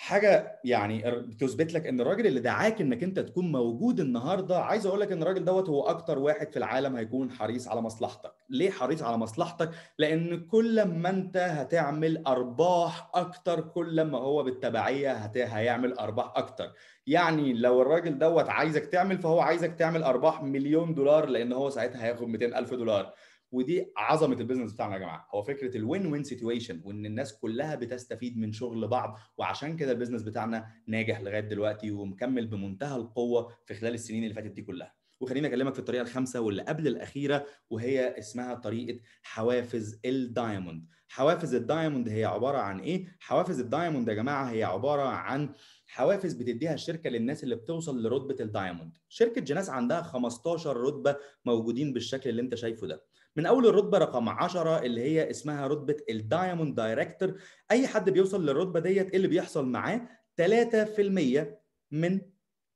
حاجه يعني بتثبت لك ان الراجل اللي دعاك انك انت تكون موجود النهارده عايز اقول لك ان الراجل دوت هو اكتر واحد في العالم هيكون حريص على مصلحتك ليه حريص على مصلحتك لان كل ما انت هتعمل ارباح اكتر كل ما هو بالتبعيه هت... هيعمل ارباح اكتر يعني لو الراجل دوت عايزك تعمل فهو عايزك تعمل ارباح مليون دولار لان هو ساعتها هياخد 200 الف دولار ودي عظمه البيزنس بتاعنا يا جماعه هو فكره الوين وين سيتويشن وان الناس كلها بتستفيد من شغل بعض وعشان كده البيزنس بتاعنا ناجح لغايه دلوقتي ومكمل بمنتهى القوه في خلال السنين اللي فاتت دي كلها وخليني اكلمك في الطريقه الخامسه واللي قبل الاخيره وهي اسمها طريقه حوافز الدايموند حوافز الدايموند هي عباره عن ايه حوافز الدايموند يا جماعه هي عباره عن حوافز بتديها الشركه للناس اللي بتوصل لرتبه الدايموند شركه جناس عندها 15 رتبه موجودين بالشكل اللي انت شايفه ده من اول الرتبه رقم 10 اللي هي اسمها رتبه الدايموند دايركتور اي حد بيوصل للرتبه ديت اللي بيحصل معاه 3% من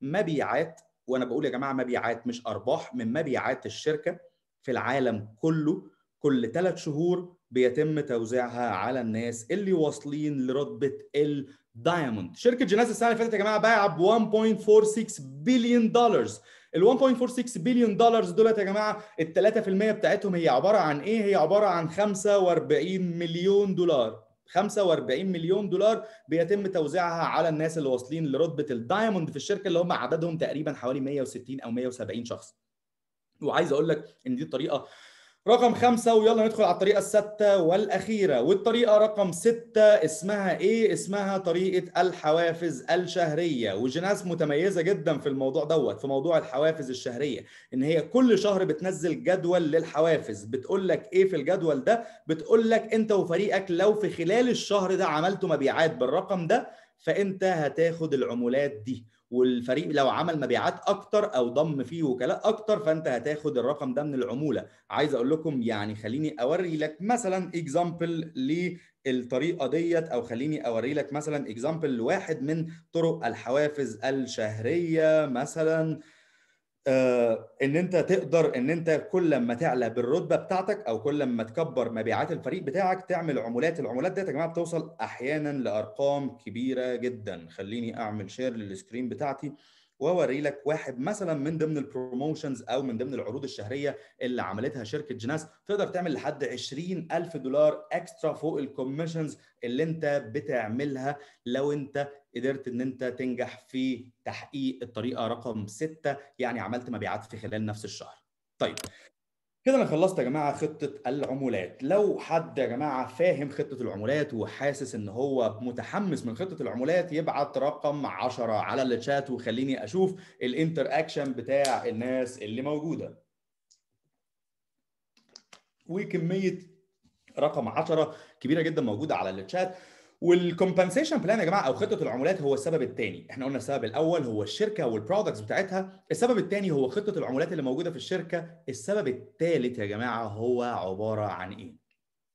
مبيعات وانا بقول يا جماعه مبيعات مش ارباح من مبيعات الشركه في العالم كله كل ثلاث شهور بيتم توزيعها على الناس اللي واصلين لرتبه الدايموند شركه جيناس السنه اللي فاتت يا جماعه باعت ب 1.46 بليون دولار ال 1.46 بليون دولار دولت يا جماعه ال 3% بتاعتهم هي عباره عن ايه؟ هي عباره عن 45 مليون دولار 45 مليون دولار بيتم توزيعها على الناس اللي واصلين لرتبه الدايموند في الشركه اللي هم عددهم تقريبا حوالي 160 او 170 شخص وعايز اقول لك ان دي الطريقه رقم خمسة ويلا ندخل على الطريقة الستة والأخيرة والطريقة رقم ستة اسمها إيه؟ اسمها طريقة الحوافز الشهرية وجناس متميزة جدا في الموضوع دوت في موضوع الحوافز الشهرية إن هي كل شهر بتنزل جدول للحوافز بتقول لك إيه في الجدول ده؟ بتقول لك أنت وفريقك لو في خلال الشهر ده عملتوا مبيعات بالرقم ده فأنت هتاخد العمولات دي والفريق لو عمل مبيعات اكتر او ضم فيه وكلاء اكتر فانت هتاخد الرقم ده من العموله عايز اقول لكم يعني خليني اوري لك مثلا اكزامبل للطريقه ديت او خليني اوري لك مثلا اكزامبل لواحد من طرق الحوافز الشهريه مثلا آه، ان انت تقدر ان انت كل ما تعلى بالرتبه بتاعتك او كل ما تكبر مبيعات الفريق بتاعك تعمل عمولات العمولات دي يا جماعه بتوصل احيانا لارقام كبيره جدا خليني اعمل شير للسكرين بتاعتي واوري لك واحد مثلا من ضمن البروموشنز او من ضمن العروض الشهريه اللي عملتها شركه جناس تقدر تعمل لحد 20000 دولار اكسترا فوق الكوميشنز اللي انت بتعملها لو انت قدرت ان انت تنجح في تحقيق الطريقه رقم ستة يعني عملت مبيعات في خلال نفس الشهر طيب كده انا خلصت يا جماعه خطه العمولات لو حد يا جماعه فاهم خطه العمولات وحاسس ان هو متحمس من خطه العمولات يبعت رقم 10 على الشات وخليني اشوف الانتر اكشن بتاع الناس اللي موجوده وكميه رقم 10 كبيره جدا موجوده على الشات والكومبنسيشن بلان يا جماعه او خطه العمولات هو السبب الثاني احنا قلنا السبب الاول هو الشركه والبرودكتس بتاعتها السبب الثاني هو خطه العمولات اللي موجوده في الشركه السبب الثالث يا جماعه هو عباره عن ايه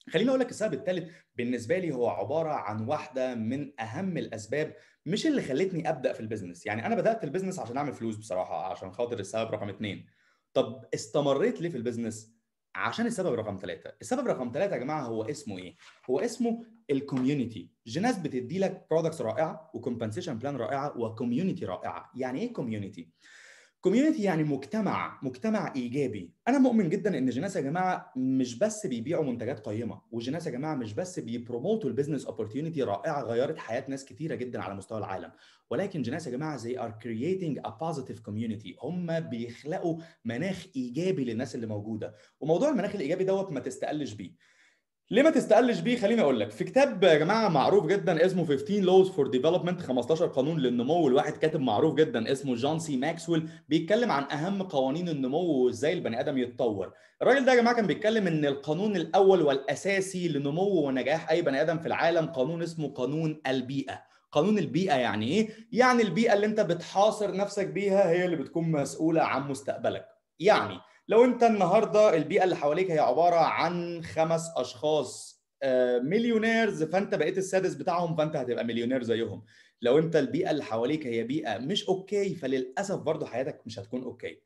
خليني اقول لك السبب الثالث بالنسبه لي هو عباره عن واحده من اهم الاسباب مش اللي خلتني ابدا في البيزنس يعني انا بدات البيزنس عشان اعمل فلوس بصراحه عشان خاطر السبب رقم اثنين طب استمريت ليه في البيزنس عشان السبب رقم ثلاثة السبب رقم ثلاثة يا جماعة هو اسمه إيه؟ هو اسمه الكوميونتي جناس بتدي لك برودكتس رائعة وكومبنسيشن بلان رائعة وكوميونتي رائعة يعني إيه كوميونتي؟ كوميونتي يعني مجتمع مجتمع ايجابي انا مؤمن جدا ان جناس يا جماعه مش بس بيبيعوا منتجات قيمه وجناس يا جماعه مش بس بيبروموتوا البيزنس اوبورتيونيتي رائعه غيرت حياه ناس كتيره جدا على مستوى العالم ولكن جناس يا جماعه زي ار كرييتنج ا بوزيتيف كوميونتي هم بيخلقوا مناخ ايجابي للناس اللي موجوده وموضوع المناخ الايجابي دوت ما تستقلش بيه ليه ما تستقلش بيه خليني اقول لك في كتاب يا جماعه معروف جدا اسمه 15 لوز فور ديفلوبمنت 15 قانون للنمو الواحد كاتب معروف جدا اسمه جون سي ماكسويل بيتكلم عن اهم قوانين النمو وازاي البني ادم يتطور الراجل ده يا جماعه كان بيتكلم ان القانون الاول والاساسي لنمو ونجاح اي بني ادم في العالم قانون اسمه قانون البيئه قانون البيئه يعني ايه يعني البيئه اللي انت بتحاصر نفسك بيها هي اللي بتكون مسؤوله عن مستقبلك يعني لو انت النهارده البيئه اللي حواليك هي عباره عن خمس اشخاص آه، مليونيرز فانت بقيت السادس بتاعهم فانت هتبقى مليونير زيهم لو انت البيئه اللي حواليك هي بيئه مش اوكي فللاسف برضه حياتك مش هتكون اوكي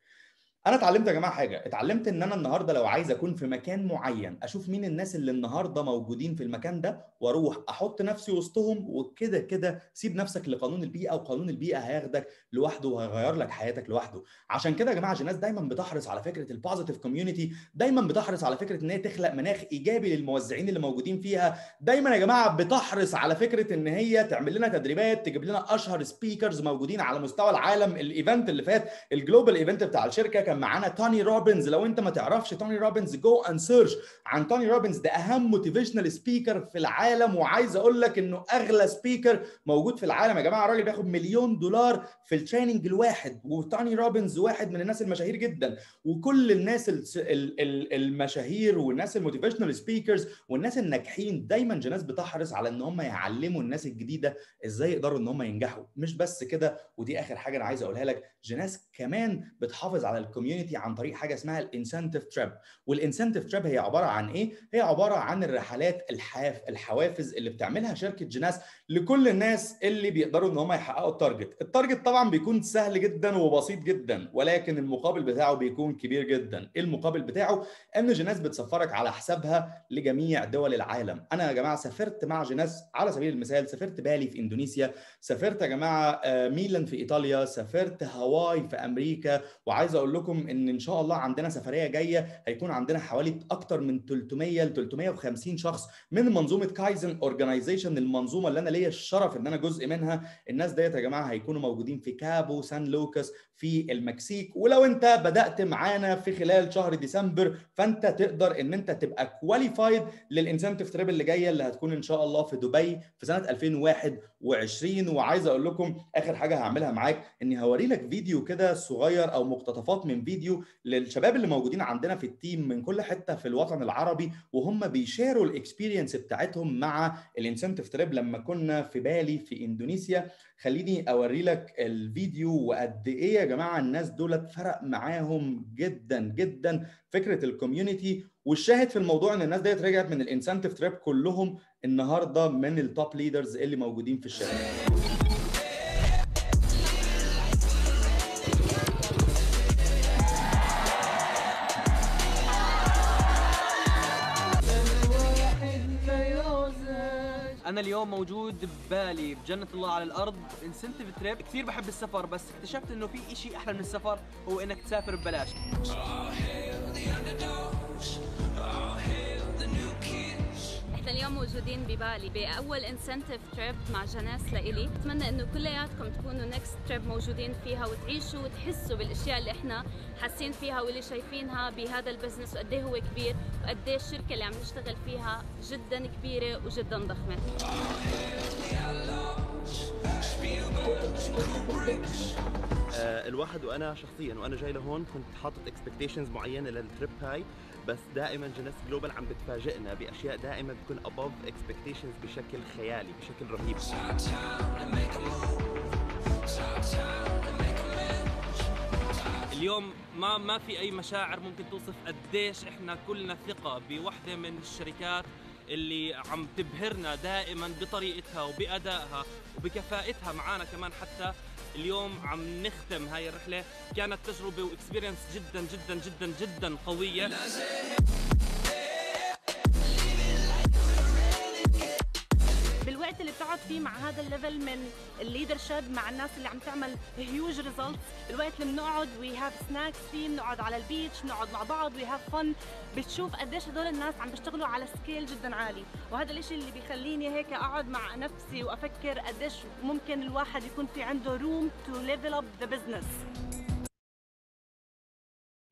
انا اتعلمت يا جماعه حاجه اتعلمت ان انا النهارده لو عايز اكون في مكان معين اشوف مين الناس اللي النهارده موجودين في المكان ده واروح احط نفسي وسطهم وكده كده سيب نفسك لقانون البيئه وقانون البيئه هياخدك لوحده وهيغير لك حياتك لوحده عشان كده يا جماعه الناس دايما بتحرص على فكره البوزيتيف كوميونتي دايما بتحرص على فكره ان هي تخلق مناخ ايجابي للموزعين اللي موجودين فيها دايما يا جماعه بتحرص على فكره ان هي تعمل لنا تدريبات تجيب لنا اشهر سبيكرز موجودين على مستوى العالم الايفنت اللي فات الجلوبال ايفنت بتاع الشركه كان معانا توني روبنز لو انت ما تعرفش توني روبنز جو اند سيرش عن توني روبنز ده اهم موتيفيشنال سبيكر في العالم وعايز اقول لك انه اغلى سبيكر موجود في العالم يا جماعه الراجل بياخد مليون دولار في التريننج الواحد وتوني روبنز واحد من الناس المشاهير جدا وكل الناس المشاهير والناس الموتيفيشنال سبيكرز والناس الناجحين دايما جناس بتحرص على ان هم يعلموا الناس الجديده ازاي يقدروا ان هم ينجحوا مش بس كده ودي اخر حاجه انا عايز اقولها لك جناس كمان بتحافظ على الكم الكوميونتي عن طريق حاجه اسمها الانسنتيف تراب والانسنتيف تراب هي عباره عن ايه هي عباره عن الرحلات الحاف الحوافز اللي بتعملها شركه جناس لكل الناس اللي بيقدروا ان هم يحققوا التارجت التارجت طبعا بيكون سهل جدا وبسيط جدا ولكن المقابل بتاعه بيكون كبير جدا المقابل بتاعه ان جناس بتسفرك على حسابها لجميع دول العالم انا يا جماعه سافرت مع جناس على سبيل المثال سافرت بالي في اندونيسيا سافرت يا جماعه آه، ميلان في ايطاليا سافرت هاواي في امريكا وعايز اقول لكم لكم ان ان شاء الله عندنا سفريه جايه هيكون عندنا حوالي اكتر من 300 ل 350 شخص من منظومه كايزن اورجانيزيشن المنظومه اللي انا ليا الشرف ان انا جزء منها الناس ديت يا جماعه هيكونوا موجودين في كابو سان لوكاس في المكسيك ولو انت بدات معانا في خلال شهر ديسمبر فانت تقدر ان انت تبقى كواليفايد للانسنتيف تريب اللي جايه اللي هتكون ان شاء الله في دبي في سنه 2021 وعايز اقول لكم اخر حاجه هعملها معاك اني هوري لك فيديو كده صغير او مقتطفات من فيديو للشباب اللي موجودين عندنا في التيم من كل حته في الوطن العربي وهم بيشاروا الاكسبيرينس بتاعتهم مع الانسنتيف تريب لما كنا في بالي في اندونيسيا خليني اوري لك الفيديو وقد ايه يا جماعه الناس دولت فرق معاهم جدا جدا فكره الكوميونتي والشاهد في الموضوع ان الناس ديت رجعت من الانسنتيف تريب كلهم النهارده من التوب ليدرز اللي موجودين في الشركه انا اليوم موجود ببالي بجنه الله على الارض انسنتيف تريب كثير بحب السفر بس اكتشفت انه في اشي احلى من السفر هو انك تسافر ببلاش oh, احنا اليوم موجودين ببالي باول انسنتيف تريب مع جناس لإلي بتمنى انه كلياتكم تكونوا نكست تريب موجودين فيها وتعيشوا وتحسوا بالاشياء اللي احنا حاسين فيها واللي شايفينها بهذا البزنس وقد إيه هو كبير وقد إيه الشركه اللي عم نشتغل فيها جدا كبيره وجدا ضخمه آه، الواحد وانا شخصيا وانا جاي لهون كنت حاطط اكسبكتيشنز معينه للتريب هاي بس دائما جنس جلوبال عم بتفاجئنا باشياء دائما بتكون ابوف اكسبكتيشنز بشكل خيالي بشكل رهيب اليوم ما ما في اي مشاعر ممكن توصف قديش احنا كلنا ثقه بوحده من الشركات اللي عم تبهرنا دائما بطريقتها وبادائها وبكفاءتها معانا كمان حتى اليوم عم نختم هاي الرحله كانت تجربه واكسبيرينس جدا جدا جدا جدا قويه بالوقت اللي بتقعد فيه مع هذا الليفل من الليدرشيب مع الناس اللي عم تعمل هيوج ريزلتس الوقت اللي بنقعد وي هاف سناكس فيه بنقعد على البيتش بنقعد مع بعض وي هاف فن بتشوف قديش هدول الناس عم بيشتغلوا على سكيل جدا عالي وهذا الشيء اللي بيخليني هيك اقعد مع نفسي وافكر قديش ممكن الواحد يكون في عنده روم تو ليفل اب ذا بزنس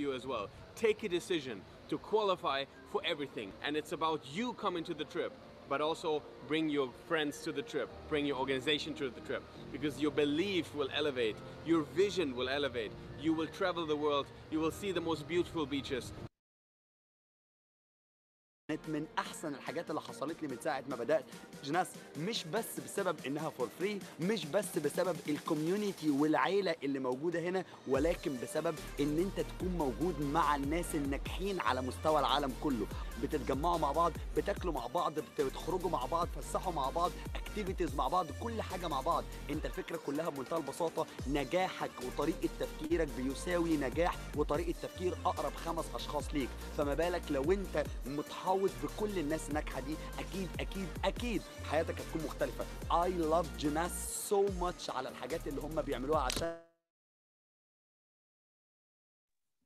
you as well. Take a decision to qualify for everything. And it's about you coming to the trip. but also bring your friends to the trip, bring your organization to the trip, because your belief will elevate, your vision will elevate, you will travel the world, you will see the most beautiful beaches. كانت من احسن الحاجات اللي حصلت لي من ساعه ما بدات جناس مش بس بسبب انها فور فري مش بس بسبب الكوميونتي والعيله اللي موجوده هنا ولكن بسبب ان انت تكون موجود مع الناس الناجحين على مستوى العالم كله بتتجمعوا مع بعض بتاكلوا مع بعض بتخرجوا مع بعض فسحوا مع بعض اكتيفيتيز مع بعض كل حاجه مع بعض انت الفكره كلها بمنتهى البساطه نجاحك وطريقه تفكيرك بيساوي نجاح وطريقه تفكير اقرب خمس اشخاص ليك فما بالك لو انت متحوط بكل الناس الناجحه دي اكيد اكيد اكيد حياتك هتكون مختلفه اي لاف جناس سو ماتش على الحاجات اللي هم بيعملوها عشان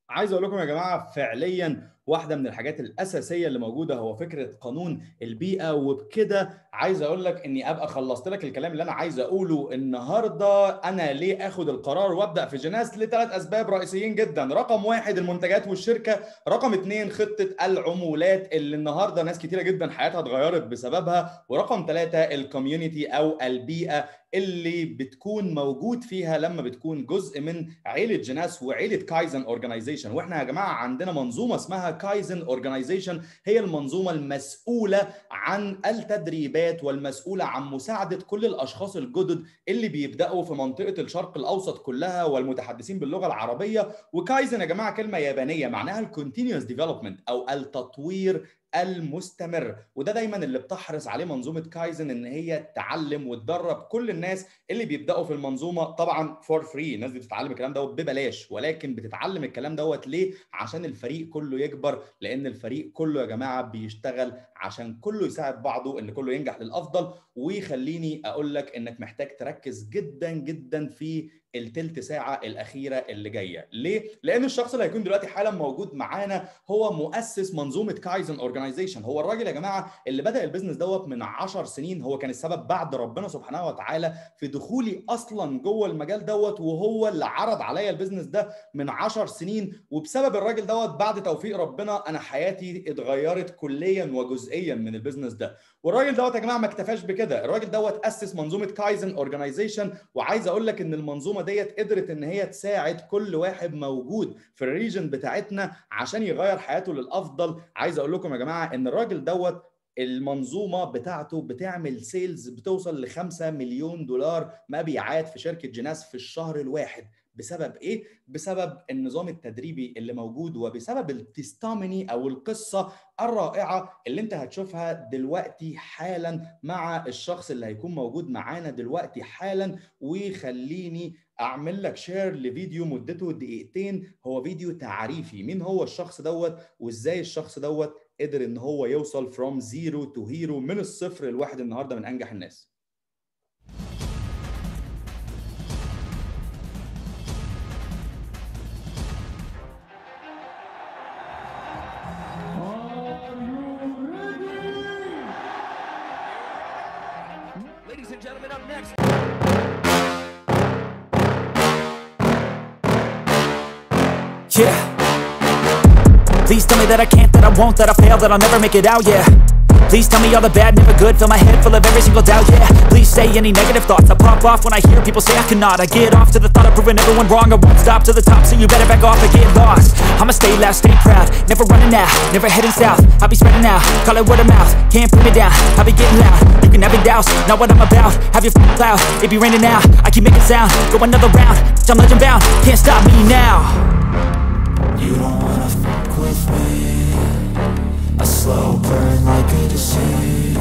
عايز اقول لكم يا جماعه فعليا واحده من الحاجات الاساسيه اللي موجوده هو فكره قانون البيئه وبكده عايز اقول لك اني ابقى خلصت لك الكلام اللي انا عايز اقوله النهارده انا ليه اخد القرار وابدا في جناس لثلاث اسباب رئيسيين جدا رقم واحد المنتجات والشركه رقم اثنين خطه العمولات اللي النهارده ناس كتيره جدا حياتها اتغيرت بسببها ورقم ثلاثه الكوميونتي او البيئه اللي بتكون موجود فيها لما بتكون جزء من عيله جناس وعيله كايزن اورجانيزيشن واحنا يا جماعه عندنا منظومه اسمها كايزن اورجنايزيشن هي المنظومه المسؤوله عن التدريبات والمسؤوله عن مساعده كل الاشخاص الجدد اللي بيبداوا في منطقه الشرق الاوسط كلها والمتحدثين باللغه العربيه وكايزن يا جماعه كلمه يابانيه معناها الكونتينوس ديفلوبمنت او التطوير المستمر وده دايما اللي بتحرص عليه منظومه كايزن ان هي تعلم وتدرب كل الناس اللي بيبداوا في المنظومه طبعا فور فري الناس دي بتتعلم الكلام دوت ببلاش ولكن بتتعلم الكلام دوت ليه عشان الفريق كله يكبر لان الفريق كله يا جماعه بيشتغل عشان كله يساعد بعضه ان كله ينجح للافضل ويخليني اقول لك انك محتاج تركز جدا جدا في التلت ساعه الاخيره اللي جايه ليه لان الشخص اللي هيكون دلوقتي حالا موجود معانا هو مؤسس منظومه كايزن اورجانيزيشن هو الراجل يا جماعه اللي بدا البيزنس دوت من 10 سنين هو كان السبب بعد ربنا سبحانه وتعالى في دخولي اصلا جوه المجال دوت وهو اللي عرض عليا البيزنس ده من 10 سنين وبسبب الراجل دوت بعد توفيق ربنا انا حياتي اتغيرت كليا وجزئيا جزئيا من البيزنس ده والراجل دوت يا جماعه ما اكتفاش بكده الراجل دوت اسس منظومه كايزن اورجانيزيشن وعايز اقول لك ان المنظومه ديت قدرت ان هي تساعد كل واحد موجود في الريجن بتاعتنا عشان يغير حياته للافضل عايز اقول لكم يا جماعه ان الراجل دوت المنظومه بتاعته بتعمل سيلز بتوصل ل 5 مليون دولار مبيعات في شركه جيناس في الشهر الواحد بسبب ايه؟ بسبب النظام التدريبي اللي موجود وبسبب التستامني او القصه الرائعه اللي انت هتشوفها دلوقتي حالا مع الشخص اللي هيكون موجود معانا دلوقتي حالا وخليني اعمل لك شير لفيديو مدته دقيقتين هو فيديو تعريفي مين هو الشخص دوت وازاي الشخص دوت قدر ان هو يوصل فروم زيرو تو هيرو من الصفر لواحد النهارده من انجح الناس yeah Please tell me that I can't, that I won't, that I fail, that I'll never make it out, yeah Please tell me all the bad, never good Fill my head full of every single doubt, yeah Please say any negative thoughts I pop off when I hear people say I cannot I get off to the thought of proving everyone wrong I won't stop to the top, so you better back off and get lost I'ma stay loud, stay proud Never running out, never heading south I'll be spreading out, call it word of mouth Can't put me down, I'll be getting loud You can have it douse, not what I'm about Have your f***ing cloud, it be raining now I keep making sound, go another round Bitch, I'm legend bound, can't stop me now A slow burn like a disease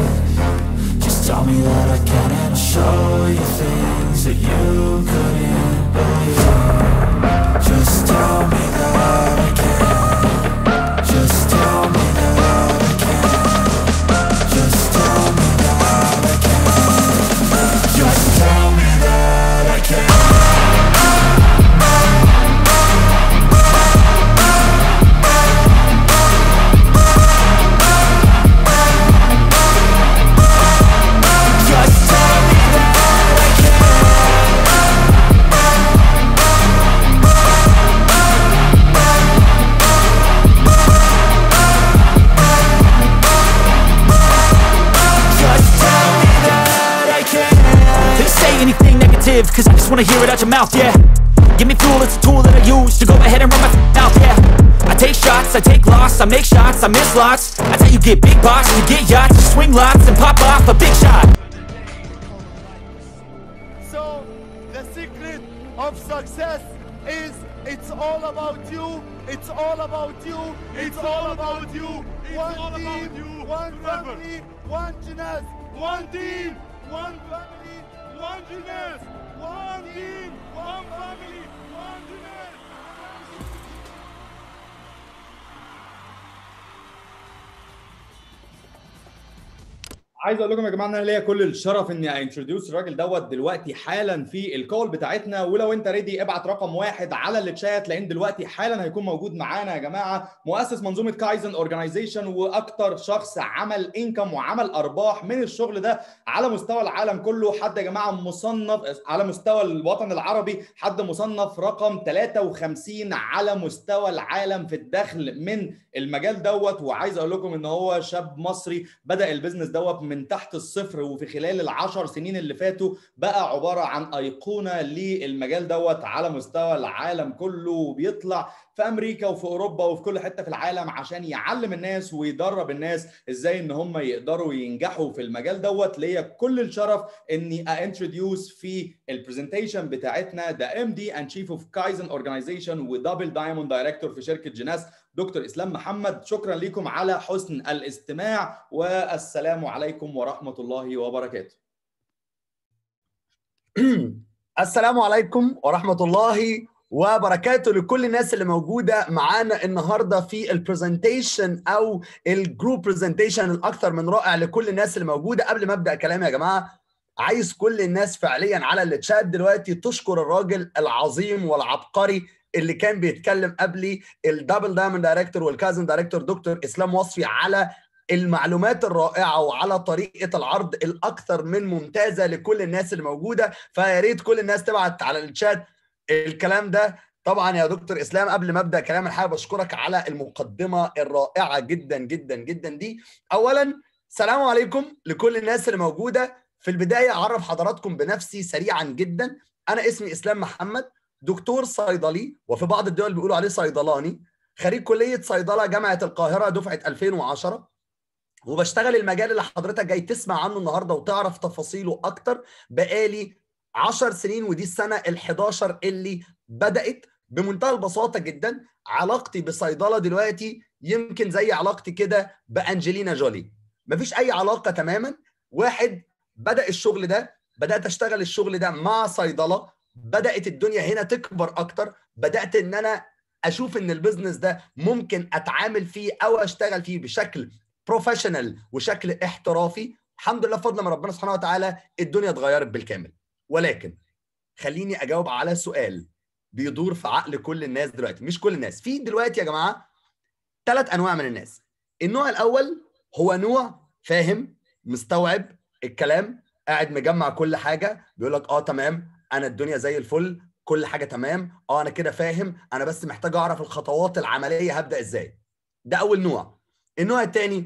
Just tell me that I can and I'll show you things that you couldn't believe Cause I just wanna hear it out your mouth, yeah Give me fuel, it's a tool that I use To go ahead and run my mouth, yeah I take shots, I take loss, I make shots, I miss lots That's how you get big box, you get yachts You swing lots and pop off a big shot So, the secret of success is It's all about you it's all about you. It's, it's all, about, you. It's one all team, about you. One family, one Janaz, one team, one family one genius, one team, one family, one genius. عايز اقول لكم يا جماعه ان انا ليا كل الشرف اني انتروديوس الراجل دوت دلوقتي حالا في الكول بتاعتنا ولو انت ريدي ابعت رقم واحد على التشات لان دلوقتي حالا هيكون موجود معانا يا جماعه مؤسس منظومه كايزن اورجنايزيشن واكتر شخص عمل انكم وعمل ارباح من الشغل ده على مستوى العالم كله حد يا جماعه مصنف على مستوى الوطن العربي حد مصنف رقم 53 على مستوى العالم في الدخل من المجال دوت وعايز اقول لكم ان هو شاب مصري بدا البيزنس دوت من تحت الصفر وفي خلال العشر سنين اللي فاتوا بقى عباره عن ايقونه للمجال دوت على مستوى العالم كله وبيطلع في امريكا وفي اوروبا وفي كل حته في العالم عشان يعلم الناس ويدرب الناس ازاي ان هم يقدروا ينجحوا في المجال دوت ليا كل الشرف اني انتروديوس في البرزنتيشن بتاعتنا ده ام دي اند شيف اوف كايزن اورجانيزيشن ودبل دايموند دايركتور في شركه جيناس دكتور اسلام محمد شكرا لكم على حسن الاستماع والسلام عليكم ورحمه الله وبركاته السلام عليكم ورحمه الله وبركاته لكل الناس اللي موجوده معانا النهارده في البرزنتيشن او الجروب برزنتيشن الاكثر من رائع لكل الناس اللي موجوده قبل ما ابدا كلامي يا جماعه عايز كل الناس فعليا على التشات دلوقتي تشكر الراجل العظيم والعبقري اللي كان بيتكلم قبلي الدبل دايموند دايركتور والكازن دايركتور دكتور اسلام وصفي على المعلومات الرائعه وعلى طريقه العرض الاكثر من ممتازه لكل الناس اللي موجوده فيا ريت كل الناس تبعت على الشات الكلام ده طبعا يا دكتور اسلام قبل ما ابدا كلام الحقيقه بشكرك على المقدمه الرائعه جدا جدا جدا دي اولا سلام عليكم لكل الناس اللي موجوده في البدايه اعرف حضراتكم بنفسي سريعا جدا انا اسمي اسلام محمد دكتور صيدلي وفي بعض الدول بيقولوا عليه صيدلاني خريج كليه صيدله جامعه القاهره دفعه 2010 وبشتغل المجال اللي حضرتك جاي تسمع عنه النهارده وتعرف تفاصيله اكتر بقالي 10 سنين ودي السنه ال11 اللي بدات بمنتهى البساطه جدا علاقتي بصيدله دلوقتي يمكن زي علاقتي كده بانجلينا جولي مفيش اي علاقه تماما واحد بدا الشغل ده بدات اشتغل الشغل ده مع صيدله بدات الدنيا هنا تكبر اكتر بدات ان انا اشوف ان البيزنس ده ممكن اتعامل فيه او اشتغل فيه بشكل بروفيشنال وشكل احترافي الحمد لله بفضل من ربنا سبحانه وتعالى الدنيا اتغيرت بالكامل ولكن خليني اجاوب على سؤال بيدور في عقل كل الناس دلوقتي مش كل الناس في دلوقتي يا جماعه ثلاث انواع من الناس النوع الاول هو نوع فاهم مستوعب الكلام قاعد مجمع كل حاجه بيقول لك اه تمام انا الدنيا زي الفل كل حاجه تمام اه انا كده فاهم انا بس محتاج اعرف الخطوات العمليه هبدا ازاي ده اول نوع النوع الثاني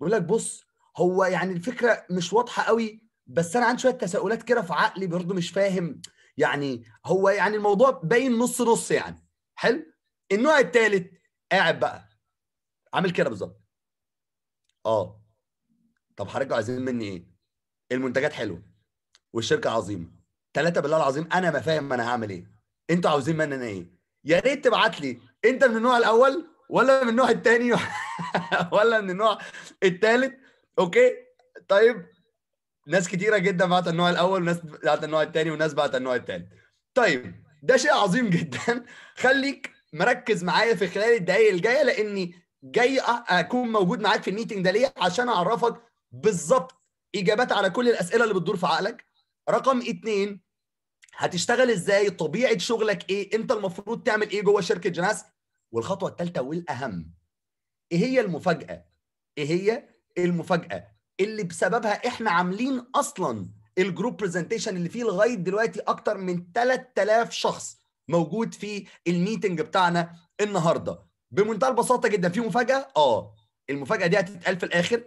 بيقول لك بص هو يعني الفكره مش واضحه قوي بس انا عندي شويه تساؤلات كده في عقلي برضه مش فاهم يعني هو يعني الموضوع باين نص نص يعني حلو النوع الثالث قاعد بقى عامل كده بالظبط اه طب حضرتك عايزين مني ايه المنتجات حلوه والشركه عظيمه ثلاثه بالله العظيم انا ما فاهم انا هعمل ايه انتوا عاوزين مننا ايه يا ريت تبعت لي انت من النوع الاول ولا من النوع الثاني ولا من النوع الثالث اوكي طيب ناس كتيره جدا بعت النوع الاول وناس بعت النوع الثاني وناس بعت النوع الثالث طيب ده شيء عظيم جدا خليك مركز معايا في خلال الدقايق الجايه لاني جاي اكون موجود معاك في الميتنج ده ليه عشان اعرفك بالظبط اجابات على كل الاسئله اللي بتدور في عقلك رقم اتنين هتشتغل ازاي طبيعه شغلك ايه انت المفروض تعمل ايه جوه شركه جناس والخطوه الثالثه والاهم ايه هي المفاجاه ايه هي المفاجاه اللي بسببها احنا عاملين اصلا الجروب برزنتيشن اللي فيه لغايه دلوقتي اكتر من 3000 شخص موجود في الميتنج بتاعنا النهارده بمنتهى البساطه جدا في مفاجاه اه المفاجاه دي هتتقال في الاخر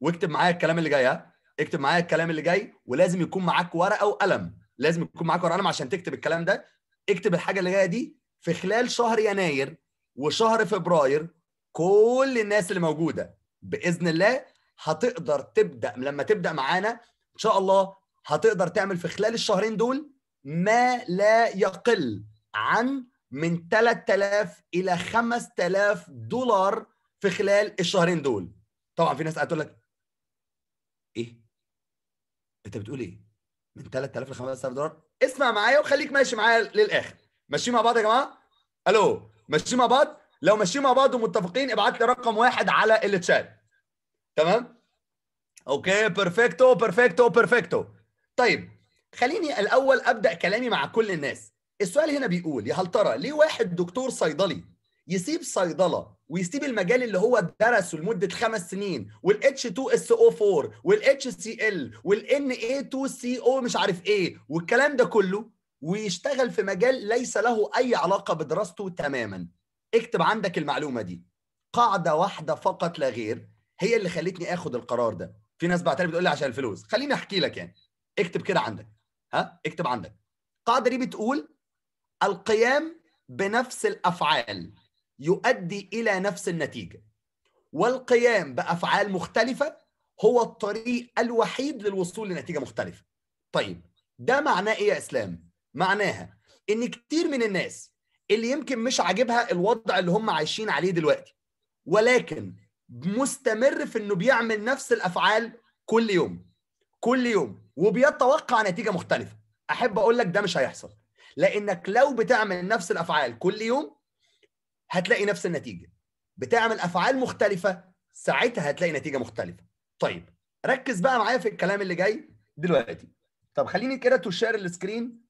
واكتب معايا الكلام اللي جاي اكتب معايا الكلام اللي جاي ولازم يكون معاك ورقه وقلم لازم يكون معاك ورقه وقلم عشان تكتب الكلام ده اكتب الحاجه اللي جايه دي في خلال شهر يناير وشهر فبراير كل الناس اللي موجوده باذن الله هتقدر تبدا لما تبدا معانا ان شاء الله هتقدر تعمل في خلال الشهرين دول ما لا يقل عن من 3000 الى 5000 دولار في خلال الشهرين دول طبعا في ناس هتقول لك ايه انت بتقول ايه؟ من 3000 ل 5000 دولار اسمع معايا وخليك ماشي معايا للاخر ماشيين مع بعض يا جماعه الو ماشيين مع بعض لو ماشيين مع بعض ومتفقين ابعت لي رقم واحد على التشات تمام اوكي بيرفكتو بيرفكتو بيرفكتو طيب خليني الاول ابدا كلامي مع كل الناس السؤال هنا بيقول يا هل ترى ليه واحد دكتور صيدلي يسيب صيدله ويسيب المجال اللي هو درسه لمده خمس سنين والاتش 2 اس او 4 والاتش سي ال والان اي 2 سي او مش عارف ايه والكلام ده كله ويشتغل في مجال ليس له اي علاقه بدراسته تماما اكتب عندك المعلومه دي قاعده واحده فقط لا غير هي اللي خلتني اخد القرار ده في ناس بعتلي بتقول لي عشان الفلوس خليني احكي لك يعني اكتب كده عندك ها اكتب عندك القاعده دي بتقول القيام بنفس الافعال يؤدي الى نفس النتيجه والقيام بافعال مختلفه هو الطريق الوحيد للوصول لنتيجه مختلفه طيب ده معناه ايه يا اسلام معناها ان كتير من الناس اللي يمكن مش عاجبها الوضع اللي هم عايشين عليه دلوقتي ولكن مستمر في انه بيعمل نفس الافعال كل يوم كل يوم وبيتوقع نتيجه مختلفه احب اقول لك ده مش هيحصل لانك لو بتعمل نفس الافعال كل يوم هتلاقي نفس النتيجه بتعمل افعال مختلفه ساعتها هتلاقي نتيجه مختلفه طيب ركز بقى معايا في الكلام اللي جاي دلوقتي طب خليني كده تو شير السكرين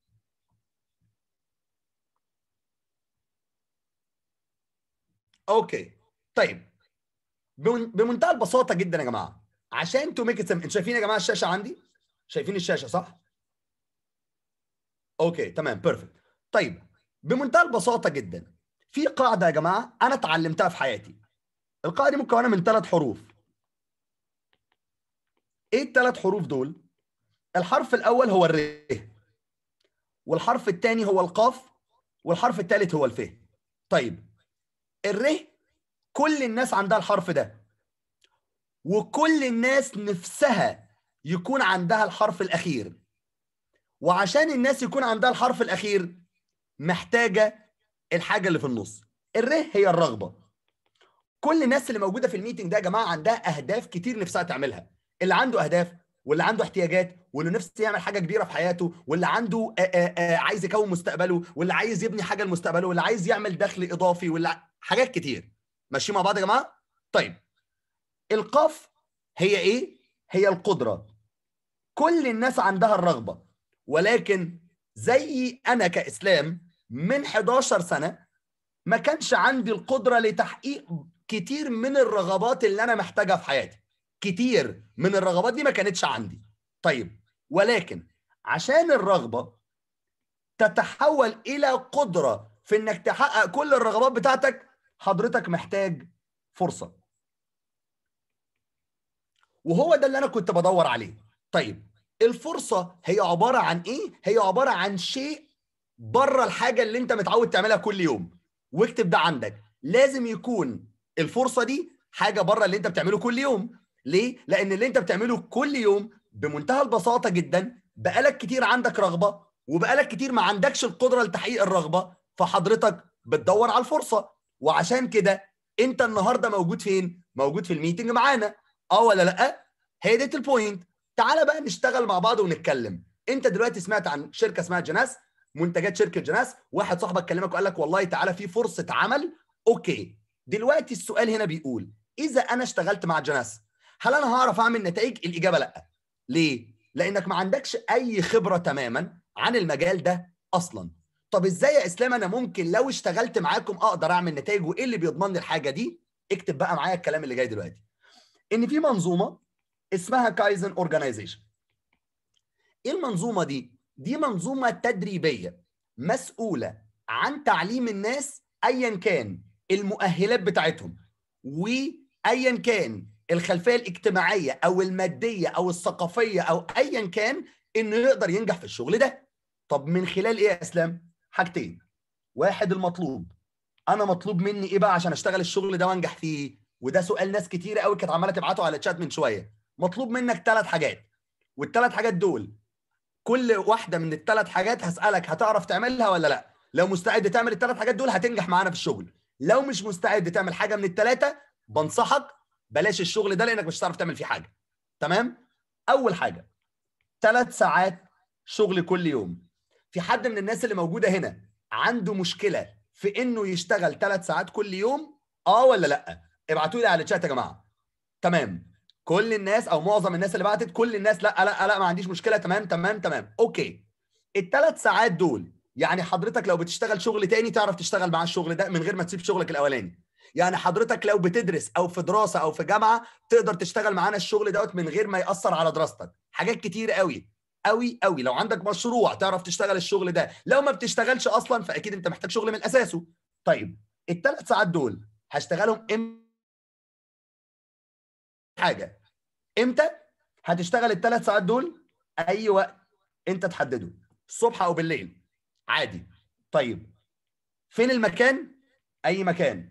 اوكي طيب بمنتهى البساطه جدا يا جماعه عشان تو ميك ات انتوا شايفين يا جماعه الشاشه عندي شايفين الشاشه صح اوكي تمام بيرفكت طيب بمنتهى البساطه جدا في قاعده يا جماعه انا اتعلمتها في حياتي القاعده دي مكونه من ثلاث حروف ايه الثلاث حروف دول الحرف الاول هو الر والحرف الثاني هو القاف والحرف الثالث هو الف طيب الر كل الناس عندها الحرف ده وكل الناس نفسها يكون عندها الحرف الاخير وعشان الناس يكون عندها الحرف الاخير محتاجه الحاجه اللي في النص الر هي الرغبه كل الناس اللي موجوده في الميتنج ده يا جماعه عندها اهداف كتير نفسها تعملها اللي عنده اهداف واللي عنده احتياجات واللي نفسه يعمل حاجه كبيره في حياته واللي عنده آآ آآ عايز يكون مستقبله واللي عايز يبني حاجه لمستقبله واللي عايز يعمل دخل اضافي واللي حاجات كتير ماشي مع بعض يا جماعه طيب القاف هي ايه هي القدره كل الناس عندها الرغبه ولكن زي انا كاسلام من 11 سنه ما كانش عندي القدره لتحقيق كتير من الرغبات اللي انا محتاجها في حياتي كتير من الرغبات دي ما كانتش عندي طيب ولكن عشان الرغبه تتحول الى قدره في انك تحقق كل الرغبات بتاعتك حضرتك محتاج فرصه وهو ده اللي انا كنت بدور عليه طيب الفرصه هي عباره عن ايه هي عباره عن شيء بره الحاجه اللي انت متعود تعملها كل يوم واكتب ده عندك لازم يكون الفرصه دي حاجه بره اللي انت بتعمله كل يوم ليه لان اللي انت بتعمله كل يوم بمنتهى البساطه جدا بقالك كتير عندك رغبه وبقالك كتير ما عندكش القدره لتحقيق الرغبه فحضرتك بتدور على الفرصه وعشان كده انت النهارده موجود فين موجود في الميتنج معانا اه ولا لا هي دي البوينت تعالى بقى نشتغل مع بعض ونتكلم انت دلوقتي سمعت عن شركه اسمها جناس منتجات شركه جناس واحد صاحبك كلمك وقال لك والله تعالى في فرصه عمل اوكي دلوقتي السؤال هنا بيقول اذا انا اشتغلت مع جناس هل انا هعرف اعمل نتائج الاجابه لا ليه لانك ما عندكش اي خبره تماما عن المجال ده اصلا طب ازاي يا اسلام انا ممكن لو اشتغلت معاكم اقدر اعمل نتائج وايه اللي بيضمن لي الحاجه دي اكتب بقى معايا الكلام اللي جاي دلوقتي ان في منظومه اسمها كايزن اورجانيزيشن ايه المنظومه دي دي منظومه تدريبيه مسؤوله عن تعليم الناس ايا كان المؤهلات بتاعتهم وايا كان الخلفيه الاجتماعيه او الماديه او الثقافيه او ايا كان انه يقدر ينجح في الشغل ده طب من خلال ايه يا اسلام حاجتين واحد المطلوب انا مطلوب مني ايه بقى عشان اشتغل الشغل ده وانجح فيه وده سؤال ناس كتير قوي كانت عماله تبعته على الشات من شويه مطلوب منك ثلاث حاجات والثلاث حاجات دول كل واحده من الثلاث حاجات هسالك هتعرف تعملها ولا لا لو مستعد تعمل الثلاث حاجات دول هتنجح معانا في الشغل لو مش مستعد تعمل حاجه من الثلاثه بنصحك بلاش الشغل ده لانك مش هتعرف تعمل فيه حاجه تمام اول حاجه ثلاث ساعات شغل كل يوم في حد من الناس اللي موجوده هنا عنده مشكله في انه يشتغل ثلاث ساعات كل يوم اه ولا لا ابعتوا لي على الشات يا جماعه تمام كل الناس او معظم الناس اللي بعتت كل الناس لا لا لا ما عنديش مشكله تمام تمام تمام اوكي الثلاث ساعات دول يعني حضرتك لو بتشتغل شغل تاني تعرف تشتغل مع الشغل ده من غير ما تسيب شغلك الاولاني يعني حضرتك لو بتدرس او في دراسه او في جامعه تقدر تشتغل معانا الشغل دوت من غير ما ياثر على دراستك حاجات كتير قوي قوي قوي لو عندك مشروع تعرف تشتغل الشغل ده لو ما بتشتغلش اصلا فاكيد انت محتاج شغل من اساسه طيب الثلاث ساعات دول هشتغلهم امتى حاجه امتى هتشتغل الثلاث ساعات دول اي وقت انت تحدده الصبح او بالليل عادي طيب فين المكان اي مكان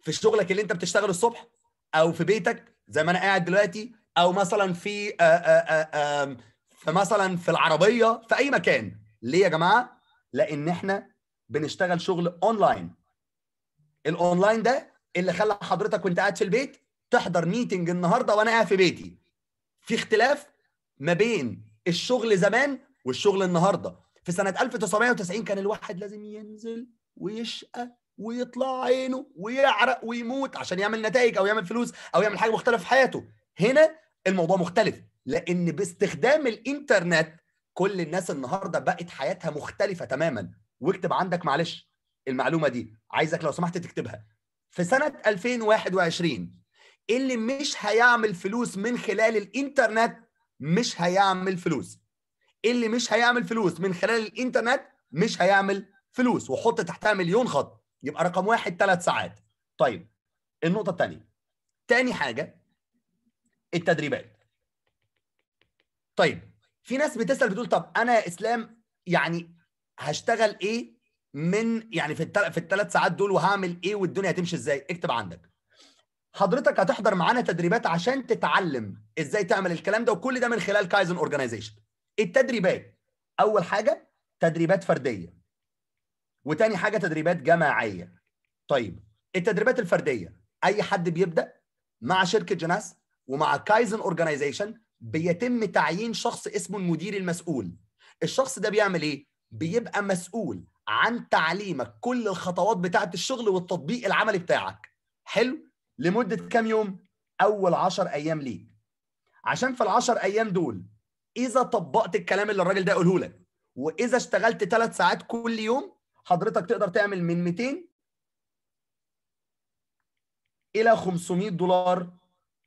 في شغلك اللي انت بتشتغله الصبح او في بيتك زي ما انا قاعد دلوقتي او مثلا في آآ آه، آآ آه، آآ آه، في مثلا في العربيه في اي مكان ليه يا جماعه لان احنا بنشتغل شغل اونلاين الاونلاين ده اللي خلى حضرتك وانت قاعد في البيت تحضر ميتنج النهارده وانا قاعد في بيتي في اختلاف ما بين الشغل زمان والشغل النهارده في سنه 1990 كان الواحد لازم ينزل ويشقى ويطلع عينه ويعرق ويموت عشان يعمل نتائج او يعمل فلوس او يعمل حاجه مختلفه في حياته هنا الموضوع مختلف لان باستخدام الانترنت كل الناس النهارده بقت حياتها مختلفه تماما واكتب عندك معلش المعلومه دي عايزك لو سمحت تكتبها في سنه 2021 اللي مش هيعمل فلوس من خلال الانترنت مش هيعمل فلوس اللي مش هيعمل فلوس من خلال الانترنت مش هيعمل فلوس وحط تحتها مليون خط يبقى رقم واحد ثلاث ساعات طيب النقطة الثانية تاني حاجة التدريبات طيب في ناس بتسأل بتقول طب أنا يا إسلام يعني هشتغل إيه من يعني في في الثلاث ساعات دول وهعمل إيه والدنيا هتمشي إزاي اكتب عندك حضرتك هتحضر معانا تدريبات عشان تتعلم ازاي تعمل الكلام ده وكل ده من خلال كايزن اورجانيزيشن التدريبات اول حاجه تدريبات فرديه وتاني حاجه تدريبات جماعيه طيب التدريبات الفرديه اي حد بيبدا مع شركه جناس ومع كايزن اورجانيزيشن بيتم تعيين شخص اسمه المدير المسؤول الشخص ده بيعمل ايه بيبقى مسؤول عن تعليمك كل الخطوات بتاعه الشغل والتطبيق العملي بتاعك حلو لمده كام يوم؟ اول 10 ايام ليك عشان في العشر ايام دول اذا طبقت الكلام اللي الراجل ده قاله لك واذا اشتغلت ثلاث ساعات كل يوم حضرتك تقدر تعمل من 200 الى 500 دولار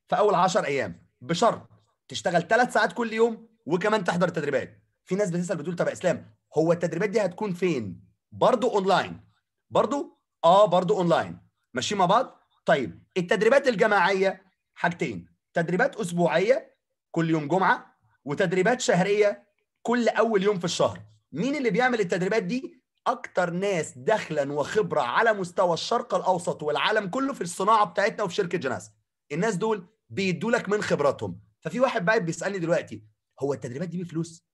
في اول 10 ايام بشرط تشتغل ثلاث ساعات كل يوم وكمان تحضر التدريبات في ناس بتسال بتقول طب اسلام هو التدريبات دي هتكون فين برضو اونلاين برضو اه برضو اونلاين ماشيين مع بعض طيب التدريبات الجماعيه حاجتين تدريبات اسبوعيه كل يوم جمعه وتدريبات شهريه كل اول يوم في الشهر مين اللي بيعمل التدريبات دي اكتر ناس دخلا وخبره على مستوى الشرق الاوسط والعالم كله في الصناعه بتاعتنا وفي شركه جناس الناس دول بيدوا لك من خبراتهم ففي واحد بقى بيسالني دلوقتي هو التدريبات دي بفلوس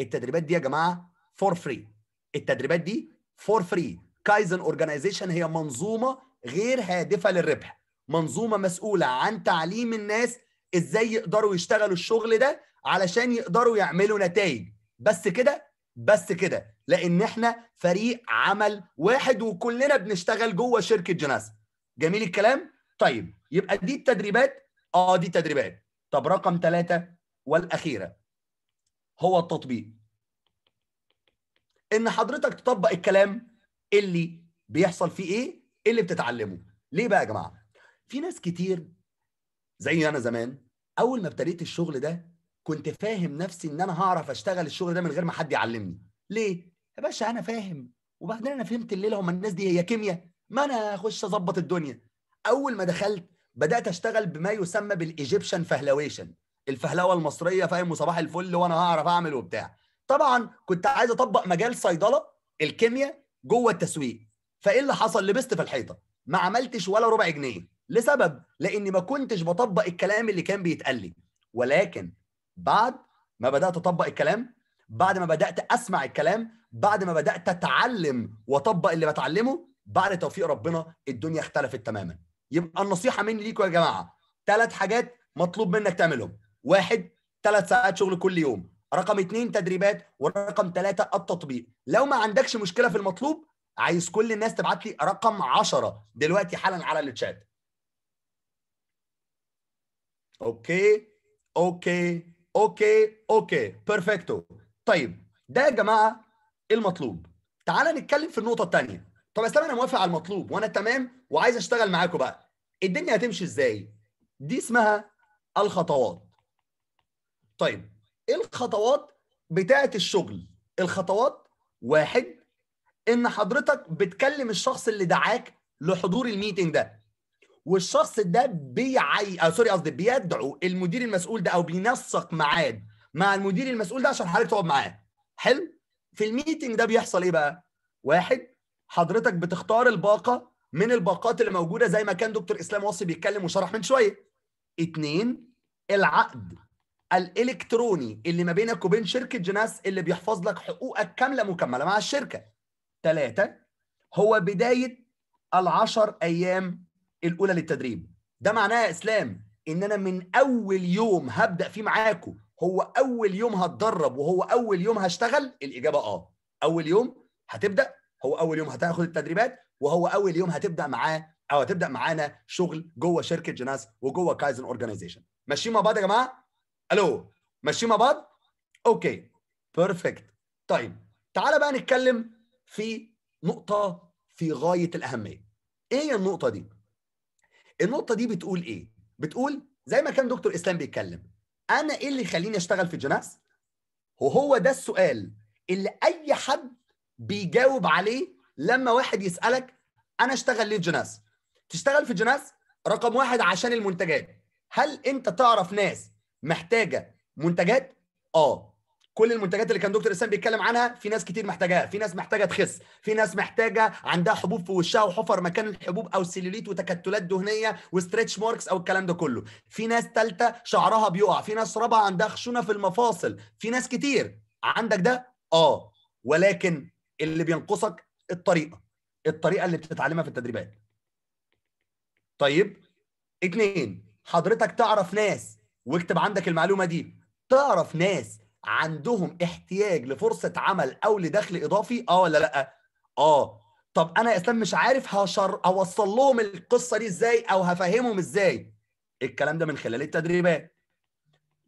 التدريبات دي يا جماعه فور فري التدريبات دي فور فري كايزن اورجانيزيشن هي منظومه غير هادفه للربح منظومه مسؤوله عن تعليم الناس ازاي يقدروا يشتغلوا الشغل ده علشان يقدروا يعملوا نتائج بس كده بس كده لان احنا فريق عمل واحد وكلنا بنشتغل جوه شركه جناس جميل الكلام طيب يبقى دي التدريبات اه دي تدريبات طب رقم ثلاثة والاخيره هو التطبيق ان حضرتك تطبق الكلام اللي بيحصل فيه ايه اللي بتتعلمه ليه بقى يا جماعه في ناس كتير زي انا زمان اول ما ابتديت الشغل ده كنت فاهم نفسي ان انا هعرف اشتغل الشغل ده من غير ما حد يعلمني ليه يا باشا انا فاهم وبعدين انا فهمت الليله هم الناس دي هي كيمياء ما انا اخش اظبط الدنيا اول ما دخلت بدات اشتغل بما يسمى بالايجيبشن فهلويشن الفهلوه المصريه فاهم وصباح الفل وانا هعرف اعمل وبتاع طبعا كنت عايز اطبق مجال صيدله الكيمياء جوه التسويق فايه اللي حصل لبست في الحيطه ما عملتش ولا ربع جنيه لسبب لاني ما كنتش بطبق الكلام اللي كان بيتقال لي ولكن بعد ما بدات اطبق الكلام بعد ما بدات اسمع الكلام بعد ما بدات اتعلم واطبق اللي بتعلمه بعد توفيق ربنا الدنيا اختلفت تماما يبقى النصيحه مني ليكم يا جماعه ثلاث حاجات مطلوب منك تعملهم واحد ثلاث ساعات شغل كل يوم رقم اثنين تدريبات ورقم ثلاثة التطبيق لو ما عندكش مشكلة في المطلوب عايز كل الناس تبعت لي رقم 10 دلوقتي حالا على الشات اوكي اوكي اوكي اوكي بيرفكتو طيب ده يا جماعه المطلوب تعال نتكلم في النقطه الثانيه طب اسلام انا موافق على المطلوب وانا تمام وعايز اشتغل معاكم بقى الدنيا هتمشي ازاي دي اسمها الخطوات طيب ايه الخطوات بتاعه الشغل الخطوات واحد ان حضرتك بتكلم الشخص اللي دعاك لحضور الميتنج ده والشخص ده بيعي آه سوري قصدي بيدعو المدير المسؤول ده او بينسق ميعاد مع المدير المسؤول ده عشان حضرتك تقعد معاه حلو في الميتنج ده بيحصل ايه بقى واحد حضرتك بتختار الباقه من الباقات اللي موجوده زي ما كان دكتور اسلام وصي بيتكلم وشرح من شويه اتنين العقد الالكتروني اللي ما بينك وبين شركه جناس اللي بيحفظ لك حقوقك كامله مكمله مع الشركه ثلاثة هو بداية العشر أيام الأولى للتدريب ده معناه يا إسلام إن أنا من أول يوم هبدأ فيه معاكم هو أول يوم هتدرب وهو أول يوم هشتغل الإجابة آه أول يوم هتبدأ هو أول يوم هتاخد التدريبات وهو أول يوم هتبدأ معاه أو هتبدأ معانا شغل جوه شركة جناس وجوه كايزن أورجانيزيشن ماشيين مع بعض يا جماعة؟ ألو ماشيين مع بعض؟ أوكي بيرفكت طيب تعالى بقى نتكلم في نقطة في غاية الأهمية إيه هي النقطة دي؟ النقطة دي بتقول إيه؟ بتقول زي ما كان دكتور إسلام بيتكلم أنا إيه اللي يخليني أشتغل في الجناس؟ وهو ده السؤال اللي أي حد بيجاوب عليه لما واحد يسألك أنا أشتغل ليه في تشتغل في الجناس رقم واحد عشان المنتجات هل أنت تعرف ناس محتاجة منتجات؟ آه كل المنتجات اللي كان دكتور اسلام بيتكلم عنها في ناس كتير محتاجاها في ناس محتاجه تخس في ناس محتاجه عندها حبوب في وشها وحفر مكان الحبوب او سيلوليت وتكتلات دهنيه وستريتش ماركس او الكلام ده كله في ناس ثالثه شعرها بيقع في ناس رابعه عندها خشونه في المفاصل في ناس كتير عندك ده اه ولكن اللي بينقصك الطريقه الطريقه اللي بتتعلمها في التدريبات طيب اتنين حضرتك تعرف ناس واكتب عندك المعلومه دي تعرف ناس عندهم احتياج لفرصه عمل او لدخل اضافي اه ولا لا اه طب انا يا اسلام مش عارف هشر اوصل لهم القصه دي ازاي او هفهمهم ازاي الكلام ده من خلال التدريبات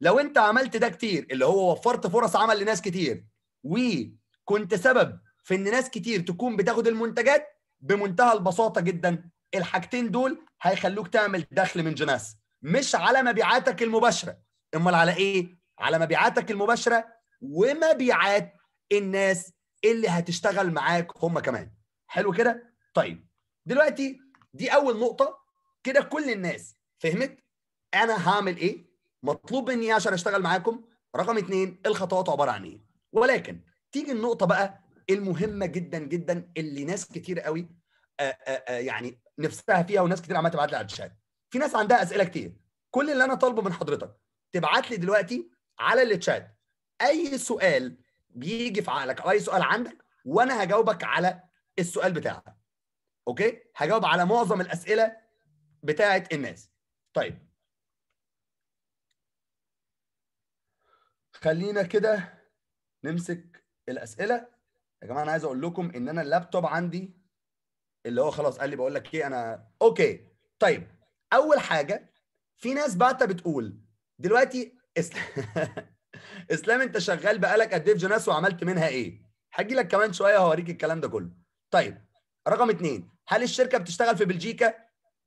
لو انت عملت ده كتير اللي هو وفرت فرص عمل لناس كتير وكنت سبب في ان ناس كتير تكون بتاخد المنتجات بمنتهى البساطه جدا الحاجتين دول هيخلوك تعمل دخل من جناس مش على مبيعاتك المباشره امال على ايه على مبيعاتك المباشره ومبيعات الناس اللي هتشتغل معاك هم كمان حلو كده طيب دلوقتي دي اول نقطه كده كل الناس فهمت انا هعمل ايه مطلوب مني عشان اشتغل معاكم رقم اتنين الخطوات عباره عن ايه ولكن تيجي النقطه بقى المهمه جدا جدا اللي ناس كتير قوي آآ آه، آآ آه، آه، يعني نفسها فيها وناس كتير عماله تبعت لي على الشات في ناس عندها اسئله كتير كل اللي انا طالبه من حضرتك تبعت لي دلوقتي على التشات اي سؤال بيجي في عقلك او اي سؤال عندك وانا هجاوبك على السؤال بتاعك اوكي هجاوب على معظم الاسئله بتاعه الناس طيب خلينا كده نمسك الاسئله يا جماعه انا عايز اقول لكم ان انا اللابتوب عندي اللي هو خلاص قال لي بقول لك ايه انا اوكي طيب اول حاجه في ناس بعتها بتقول دلوقتي اسلام انت شغال بقالك قد ايه في جناس وعملت منها ايه؟ هاجي لك كمان شويه هوريك الكلام ده كله. طيب رقم اثنين هل الشركه بتشتغل في بلجيكا؟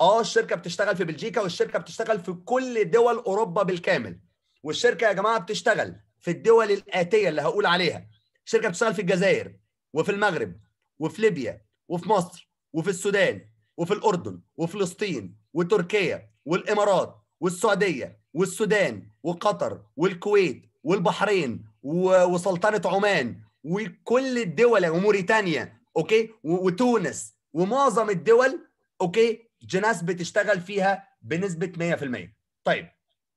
اه الشركه بتشتغل في بلجيكا والشركه بتشتغل في كل دول اوروبا بالكامل. والشركه يا جماعه بتشتغل في الدول الاتيه اللي هقول عليها. الشركه بتشتغل في الجزائر وفي المغرب وفي ليبيا وفي مصر وفي السودان وفي الاردن وفلسطين وتركيا والامارات والسعوديه والسودان وقطر والكويت والبحرين وسلطنه عمان وكل الدول وموريتانيا اوكي وتونس ومعظم الدول اوكي جناس بتشتغل فيها بنسبه 100% طيب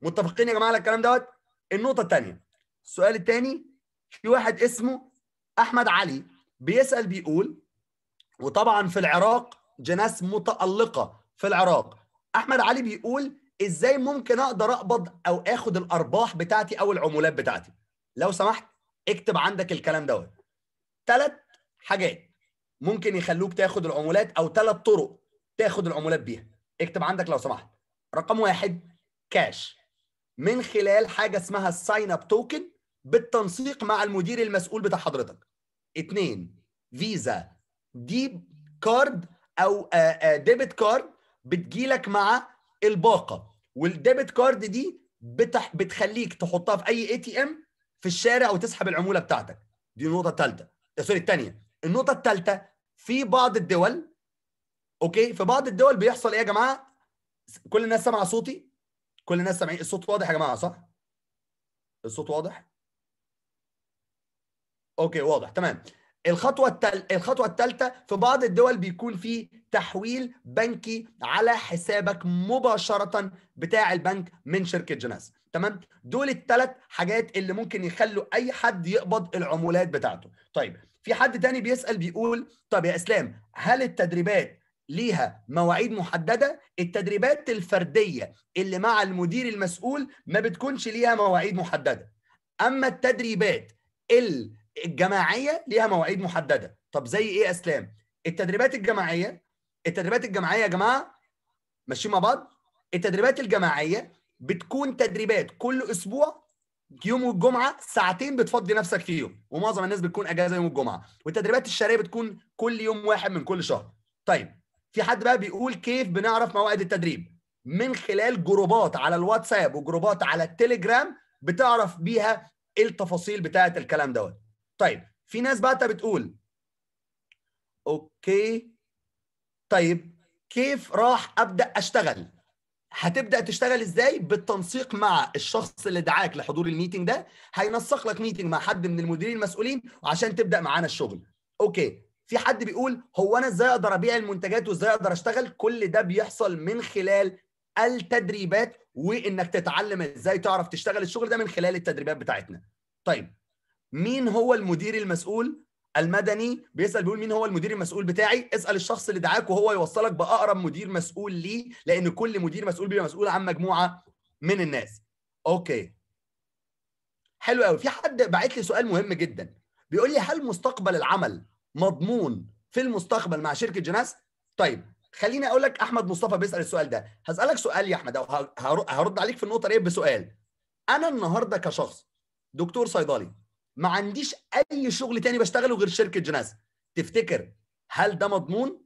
متفقين يا جماعه على الكلام دوت النقطه الثانيه السؤال الثاني في واحد اسمه احمد علي بيسال بيقول وطبعا في العراق جناس متالقه في العراق احمد علي بيقول ازاي ممكن اقدر اقبض او اخد الارباح بتاعتي او العمولات بتاعتي لو سمحت اكتب عندك الكلام دوت ثلاث حاجات ممكن يخلوك تاخد العمولات او ثلاث طرق تاخد العمولات بيها اكتب عندك لو سمحت رقم واحد كاش من خلال حاجه اسمها الساين اب توكن بالتنسيق مع المدير المسؤول بتاع حضرتك اتنين فيزا ديب كارد او ديبت آه، كارد آه، بتجيلك مع الباقه والديبت كارد دي بتح بتخليك تحطها في اي اي تي ام في الشارع وتسحب العموله بتاعتك دي النقطه الثالثه آه، سوري الثانيه النقطه الثالثه في بعض الدول اوكي في بعض الدول بيحصل ايه يا جماعه كل الناس سامعه صوتي كل الناس سامعين الصوت واضح يا جماعه صح الصوت واضح اوكي واضح تمام الخطوه التل... الخطوه الثالثه في بعض الدول بيكون في تحويل بنكي على حسابك مباشره بتاع البنك من شركه جناس تمام دول الثلاث حاجات اللي ممكن يخلوا اي حد يقبض العمولات بتاعته طيب في حد تاني بيسال بيقول طب يا اسلام هل التدريبات ليها مواعيد محدده التدريبات الفرديه اللي مع المدير المسؤول ما بتكونش ليها مواعيد محدده اما التدريبات اللي الجماعيه ليها مواعيد محدده طب زي ايه اسلام التدريبات الجماعيه التدريبات الجماعيه يا جماعه ماشيين مع بعض التدريبات الجماعيه بتكون تدريبات كل اسبوع يوم الجمعه ساعتين بتفضي نفسك فيهم ومعظم الناس بتكون اجازه يوم الجمعه والتدريبات الشهريه بتكون كل يوم واحد من كل شهر طيب في حد بقى بيقول كيف بنعرف مواعيد التدريب من خلال جروبات على الواتساب وجروبات على التليجرام بتعرف بيها التفاصيل بتاعه الكلام دوت طيب في ناس بقى بتقول اوكي طيب كيف راح ابدا اشتغل هتبدا تشتغل ازاي بالتنسيق مع الشخص اللي دعاك لحضور الميتنج ده هينسق لك ميتنج مع حد من المديرين المسؤولين وعشان تبدا معانا الشغل اوكي في حد بيقول هو انا ازاي اقدر ابيع المنتجات وازاي اقدر اشتغل كل ده بيحصل من خلال التدريبات وانك تتعلم ازاي تعرف تشتغل الشغل ده من خلال التدريبات بتاعتنا طيب مين هو المدير المسؤول المدني بيسال بيقول مين هو المدير المسؤول بتاعي اسال الشخص اللي دعاك وهو يوصلك باقرب مدير مسؤول ليه لان كل مدير مسؤول بيبقى مسؤول عن مجموعه من الناس اوكي حلو قوي في حد بعت لي سؤال مهم جدا بيقول لي هل مستقبل العمل مضمون في المستقبل مع شركه جناس طيب خليني اقول لك احمد مصطفى بيسال السؤال ده هسالك سؤال يا احمد او هرد عليك في النقطه دي بسؤال انا النهارده كشخص دكتور صيدلي ما عنديش اي شغل تاني بشتغله غير شركه جنازه تفتكر هل ده مضمون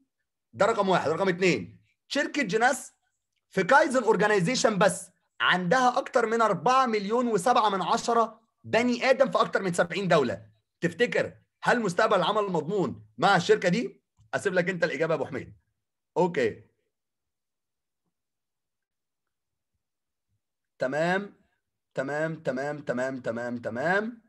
ده رقم واحد رقم اتنين شركه جناس في كايزن اورجانيزيشن بس عندها اكتر من 4 مليون و7 من عشرة بني ادم في اكتر من 70 دوله تفتكر هل مستقبل العمل مضمون مع الشركه دي اسيب لك انت الاجابه يا ابو حميد اوكي تمام تمام تمام تمام تمام تمام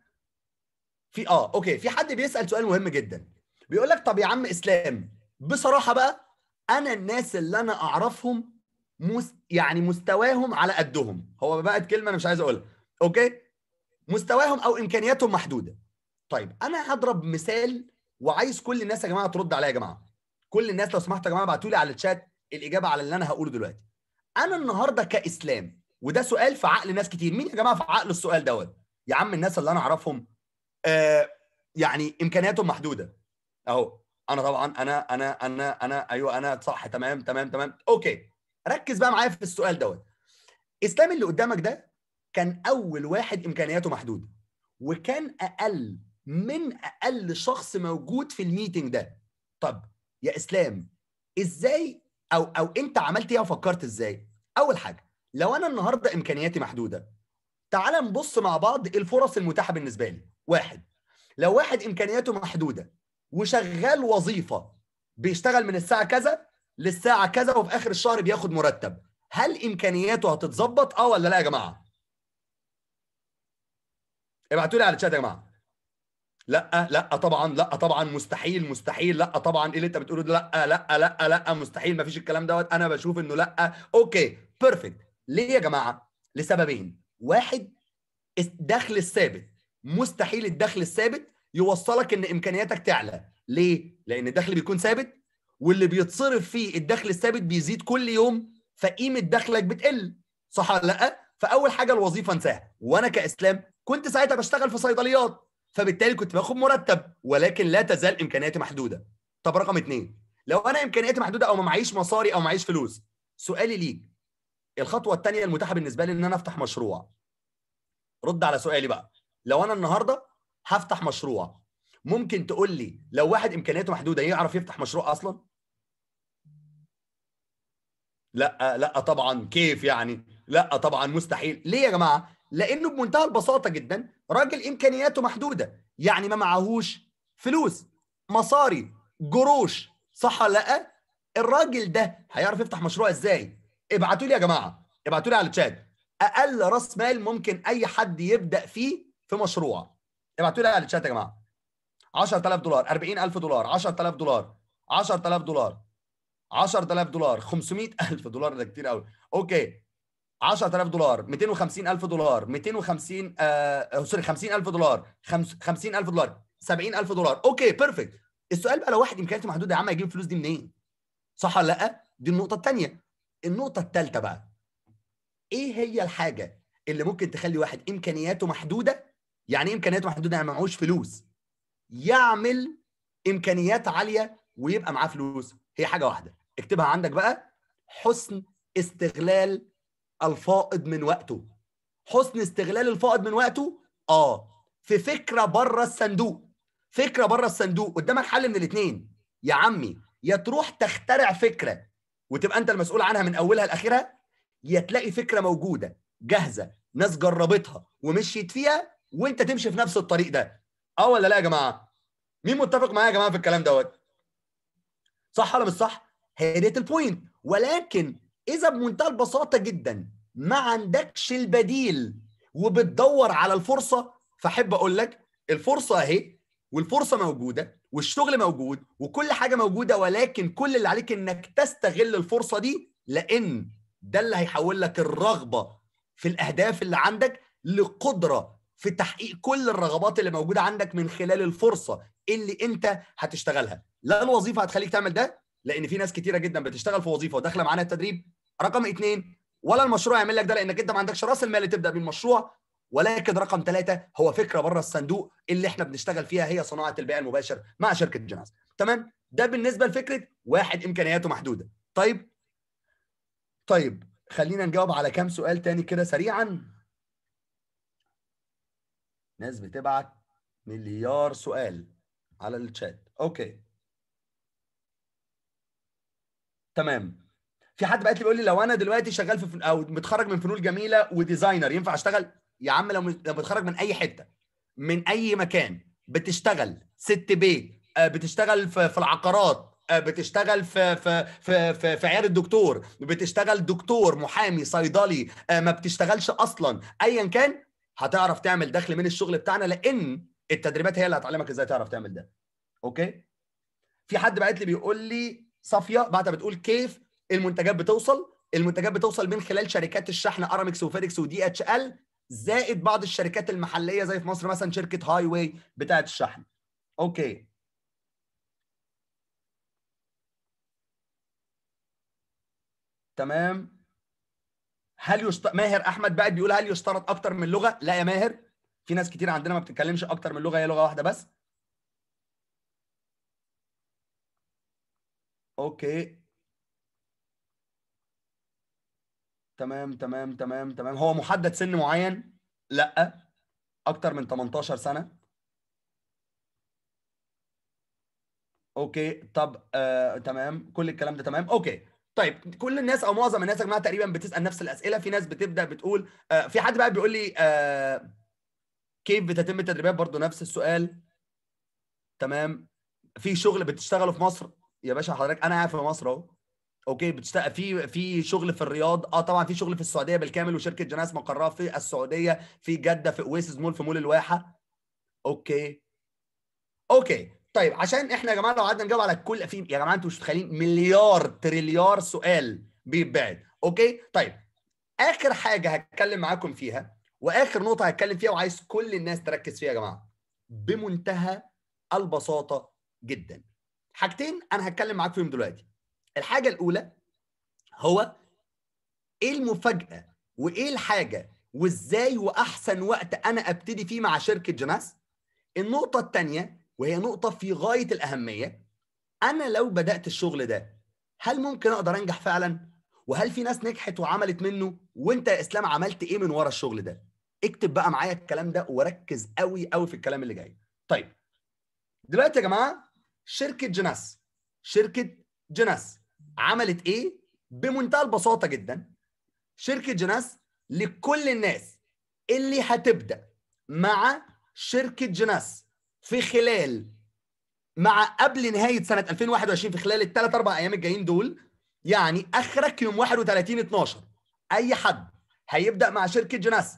في اه اوكي في حد بيسال سؤال مهم جدا بيقول لك طب يا عم اسلام بصراحه بقى انا الناس اللي انا اعرفهم مس... يعني مستواهم على قدهم هو بقت كلمه انا مش عايز اقولها اوكي مستواهم او امكانياتهم محدوده طيب انا هضرب مثال وعايز كل الناس يا جماعه ترد عليا يا جماعه كل الناس لو سمحتوا يا جماعه ابعتوا لي على الشات الاجابه على اللي انا هقوله دلوقتي انا النهارده كاسلام وده سؤال في عقل ناس كتير مين يا جماعه في عقل السؤال دوت يا عم الناس اللي انا اعرفهم آه، يعني امكانياتهم محدوده اهو انا طبعا انا انا انا انا ايوه انا صح تمام تمام تمام اوكي ركز بقى معايا في السؤال دوت اسلام اللي قدامك ده كان اول واحد امكانياته محدوده وكان اقل من اقل شخص موجود في الميتنج ده طب يا اسلام ازاي او او انت عملت ايه وفكرت ازاي اول حاجه لو انا النهارده امكانياتي محدوده تعال نبص مع بعض الفرص المتاحه بالنسبه لي واحد لو واحد امكانياته محدوده وشغال وظيفه بيشتغل من الساعه كذا للساعه كذا وفي اخر الشهر بياخد مرتب هل امكانياته هتتظبط اه ولا لا يا جماعه ابعتوا لي على الشات يا جماعه لا لا طبعا لا طبعا مستحيل مستحيل لا طبعا ايه اللي انت بتقوله ده لا لا لا لا مستحيل ما فيش الكلام دوت انا بشوف انه لا اوكي بيرفكت ليه يا جماعه لسببين واحد الدخل الثابت مستحيل الدخل الثابت يوصلك ان امكانياتك تعلى ليه لان الدخل بيكون ثابت واللي بيتصرف فيه الدخل الثابت بيزيد كل يوم فقيمه دخلك بتقل صح ولا لا فاول حاجه الوظيفه انساها وانا كاسلام كنت ساعتها بشتغل في صيدليات فبالتالي كنت باخد مرتب ولكن لا تزال امكانياتي محدوده طب رقم اتنين لو انا امكانياتي محدوده او ما معيش مصاري او معيش فلوس سؤالي ليك الخطوه الثانيه المتاحه بالنسبه لي ان انا افتح مشروع رد على سؤالي بقى لو انا النهارده هفتح مشروع ممكن تقول لي لو واحد امكانياته محدوده يعرف يفتح مشروع اصلا لا لا طبعا كيف يعني لا طبعا مستحيل ليه يا جماعه لانه بمنتهى البساطه جدا راجل امكانياته محدوده يعني ما معهوش فلوس مصاري جروش صح لا الراجل ده هيعرف يفتح مشروع ازاي ابعتوا لي يا جماعه ابعتوا لي على الشات اقل راس مال ممكن اي حد يبدا فيه في مشروع ابعتوا لي على الشات يا جماعه 10000 دولار 40000 دولار 10000 دولار 10000 دولار 10000 دولار 500000 دولار ده كتير قوي اوكي 10000 دولار 250000 دولار 250 آه،, آه سوري 50000 دولار 50000 دولار 70000 دولار اوكي بيرفكت السؤال بقى لو واحد امكانياته محدوده يا عم هيجيب الفلوس دي منين؟ صح ولا لا؟ دي النقطه الثانيه النقطه الثالثه بقى ايه هي الحاجه اللي ممكن تخلي واحد امكانياته محدوده يعني امكانيات محدوده يعني معهوش فلوس يعمل امكانيات عاليه ويبقى معاه فلوس هي حاجه واحده اكتبها عندك بقى حسن استغلال الفائض من وقته حسن استغلال الفائض من وقته اه في فكره بره الصندوق فكره بره الصندوق قدامك حل من الاثنين يا عمي يا تروح تخترع فكره وتبقى انت المسؤول عنها من اولها لاخرها يا تلاقي فكره موجوده جاهزه ناس جربتها ومشيت فيها وانت تمشي في نفس الطريق ده اه ولا لا يا جماعه مين متفق معايا يا جماعه في الكلام دوت صح ولا مش صح هي ديت البوينت ولكن اذا بمنتهى البساطه جدا ما عندكش البديل وبتدور على الفرصه فاحب اقول لك الفرصه اهي والفرصه موجوده والشغل موجود وكل حاجه موجوده ولكن كل اللي عليك انك تستغل الفرصه دي لان ده اللي هيحول لك الرغبه في الاهداف اللي عندك لقدره في تحقيق كل الرغبات اللي موجوده عندك من خلال الفرصه اللي انت هتشتغلها لا الوظيفه هتخليك تعمل ده لان في ناس كتيره جدا بتشتغل في وظيفه وداخله معانا التدريب رقم اثنين ولا المشروع يعمل لك ده لانك انت ما عندكش راس المال اللي تبدا بالمشروع ولكن رقم ثلاثه هو فكره بره الصندوق اللي احنا بنشتغل فيها هي صناعه البيع المباشر مع شركه جناز تمام ده بالنسبه لفكره واحد امكانياته محدوده طيب طيب خلينا نجاوب على كام سؤال تاني كده سريعا ناس بتبعت مليار سؤال على الشات اوكي تمام في حد بقى بيقول لي لو انا دلوقتي شغال في او متخرج من فنون جميله وديزاينر ينفع اشتغل يا عم لو لو متخرج من اي حته من اي مكان بتشتغل ست بيت آه، بتشتغل في العقارات آه، بتشتغل في في في في, في عياده الدكتور بتشتغل دكتور محامي صيدلي آه، ما بتشتغلش اصلا ايا كان هتعرف تعمل دخل من الشغل بتاعنا لان التدريبات هي اللي هتعلمك ازاي تعرف تعمل ده اوكي في حد بعت لي بيقول لي صافيه بعتها بتقول كيف المنتجات بتوصل المنتجات بتوصل من خلال شركات الشحن ارامكس وفيدكس ودي اتش ال زائد بعض الشركات المحليه زي في مصر مثلا شركه هاي واي بتاعه الشحن اوكي تمام هل يست... ماهر احمد بعد بيقول هل يشترط اكتر من لغه؟ لا يا ماهر في ناس كتير عندنا ما بتتكلمش اكتر من لغه هي لغه واحده بس. اوكي تمام تمام تمام تمام هو محدد سن معين؟ لا اكتر من 18 سنه اوكي طب آه، تمام كل الكلام ده تمام اوكي طيب كل الناس او معظم الناس يا جماعه تقريبا بتسال نفس الاسئله في ناس بتبدا بتقول آه، في حد بقى بيقول لي آه، كيف بتتم التدريبات برضو نفس السؤال تمام في شغل بتشتغله في مصر يا باشا حضرتك انا قاعد في مصر اهو اوكي بتشتغل في في شغل في الرياض اه طبعا في شغل في السعوديه بالكامل وشركه جناس مقرها في السعوديه في جده في اويسز مول في مول الواحه اوكي اوكي طيب عشان احنا يا جماعه لو قعدنا نجاوب على كل في يا جماعه انتوا مش متخيلين مليار تريليار سؤال بيتبعد اوكي طيب اخر حاجه هتكلم معاكم فيها واخر نقطه هتكلم فيها وعايز كل الناس تركز فيها يا جماعه بمنتهى البساطه جدا حاجتين انا هتكلم معاك فيهم دلوقتي الحاجه الاولى هو ايه المفاجاه وايه الحاجه وازاي واحسن وقت انا ابتدي فيه مع شركه جناس النقطه الثانيه وهي نقطه في غايه الاهميه انا لو بدات الشغل ده هل ممكن اقدر انجح فعلا وهل في ناس نجحت وعملت منه وانت يا اسلام عملت ايه من ورا الشغل ده اكتب بقى معايا الكلام ده وركز قوي قوي في الكلام اللي جاي طيب دلوقتي يا جماعه شركه جناس شركه جناس عملت ايه بمنتهى البساطه جدا شركه جناس لكل الناس اللي هتبدا مع شركه جناس في خلال مع قبل نهايه سنه 2021 في خلال الثلاث اربع ايام الجايين دول يعني اخرك يوم 31 12 اي حد هيبدا مع شركه جناس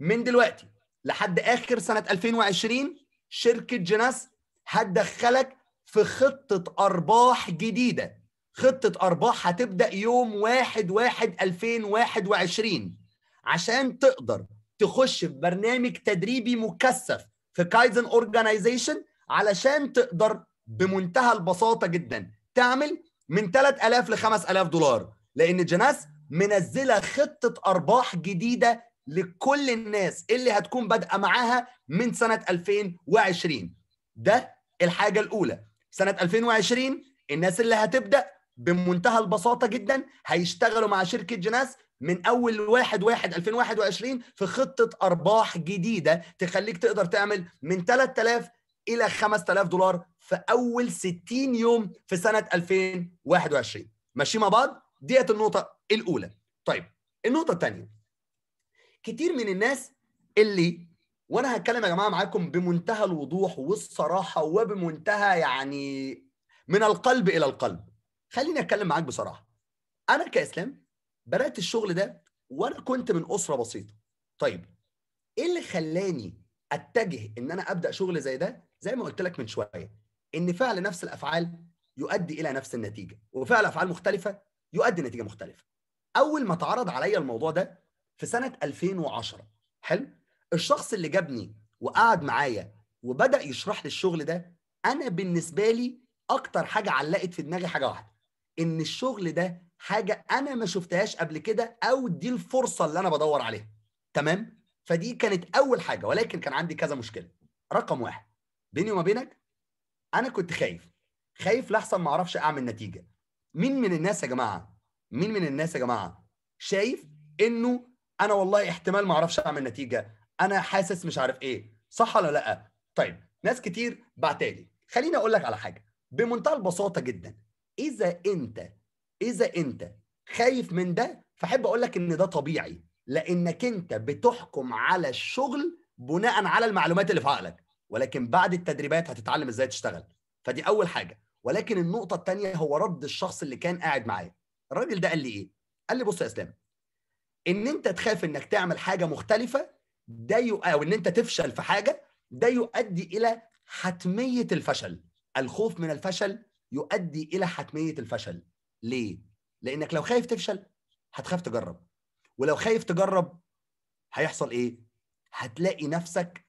من دلوقتي لحد اخر سنه 2020 شركه جناس هتدخلك في خطه ارباح جديده خطه ارباح هتبدا يوم 1 1 2021 عشان تقدر تخش في برنامج تدريبي مكثف في كايزن اورجانيزيشن علشان تقدر بمنتهى البساطه جدا تعمل من 3000 ل 5000 دولار لان جناس منزله خطه ارباح جديده لكل الناس اللي هتكون بادئه معاها من سنه 2020 ده الحاجه الاولى سنه 2020 الناس اللي هتبدا بمنتهى البساطه جدا هيشتغلوا مع شركه جناس من اول 1 1 2021 في خطه ارباح جديده تخليك تقدر تعمل من 3000 الى 5000 دولار في اول 60 يوم في سنه 2021 ماشي مع بعض ديت النقطه الاولى طيب النقطه الثانيه كتير من الناس اللي وانا هتكلم يا جماعه معاكم بمنتهى الوضوح والصراحه وبمنتهى يعني من القلب الى القلب خليني اتكلم معاك بصراحه انا كاسلام بدات الشغل ده وانا كنت من اسره بسيطه طيب ايه اللي خلاني اتجه ان انا ابدا شغل زي ده زي ما قلت لك من شويه ان فعل نفس الافعال يؤدي الى نفس النتيجه وفعل افعال مختلفه يؤدي نتيجه مختلفه اول ما اتعرض عليا الموضوع ده في سنه 2010 حلو الشخص اللي جابني وقعد معايا وبدا يشرح لي الشغل ده انا بالنسبه لي اكتر حاجه علقت في دماغي حاجه واحده ان الشغل ده حاجه انا ما شفتهاش قبل كده او دي الفرصه اللي انا بدور عليها تمام فدي كانت اول حاجه ولكن كان عندي كذا مشكله رقم واحد بيني وما بينك انا كنت خايف خايف لاحسن ما اعرفش اعمل نتيجه مين من الناس يا جماعه مين من الناس يا جماعه شايف انه انا والله احتمال ما اعرفش اعمل نتيجه انا حاسس مش عارف ايه صح ولا لا طيب ناس كتير بعتالي خليني اقول لك على حاجه بمنتهى البساطه جدا اذا انت اذا انت خايف من ده فاحب اقول لك ان ده طبيعي لانك انت بتحكم على الشغل بناء على المعلومات اللي في عقلك ولكن بعد التدريبات هتتعلم ازاي تشتغل فدي اول حاجه ولكن النقطه الثانيه هو رد الشخص اللي كان قاعد معايا الراجل ده قال لي ايه قال لي بص يا اسلام ان انت تخاف انك تعمل حاجه مختلفه ده يو... او ان انت تفشل في حاجه ده يؤدي الى حتميه الفشل الخوف من الفشل يؤدي الى حتميه الفشل ليه؟ لانك لو خايف تفشل هتخاف تجرب ولو خايف تجرب هيحصل ايه؟ هتلاقي نفسك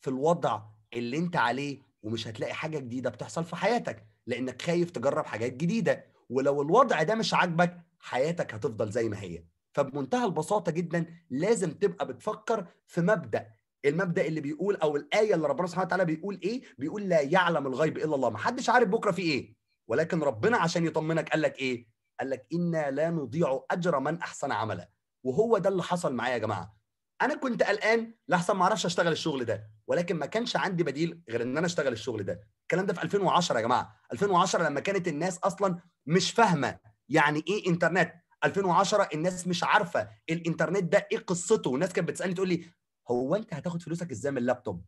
في الوضع اللي انت عليه ومش هتلاقي حاجه جديده بتحصل في حياتك لانك خايف تجرب حاجات جديده ولو الوضع ده مش عاجبك حياتك هتفضل زي ما هي فبمنتهى البساطه جدا لازم تبقى بتفكر في مبدا المبدا اللي بيقول او الايه اللي ربنا سبحانه وتعالى بيقول ايه بيقول لا يعلم الغيب الا الله محدش عارف بكره في ايه ولكن ربنا عشان يطمنك قال لك ايه قال لك انا لا نضيع اجر من احسن عملا وهو ده اللي حصل معايا يا جماعه انا كنت قلقان لاحسن ما اعرفش اشتغل الشغل ده ولكن ما كانش عندي بديل غير ان انا اشتغل الشغل ده الكلام ده في 2010 يا جماعه 2010 لما كانت الناس اصلا مش فاهمه يعني ايه انترنت 2010 الناس مش عارفه الانترنت ده ايه قصته والناس كانت بتسالني تقول لي هو انت هتاخد فلوسك ازاي من اللابتوب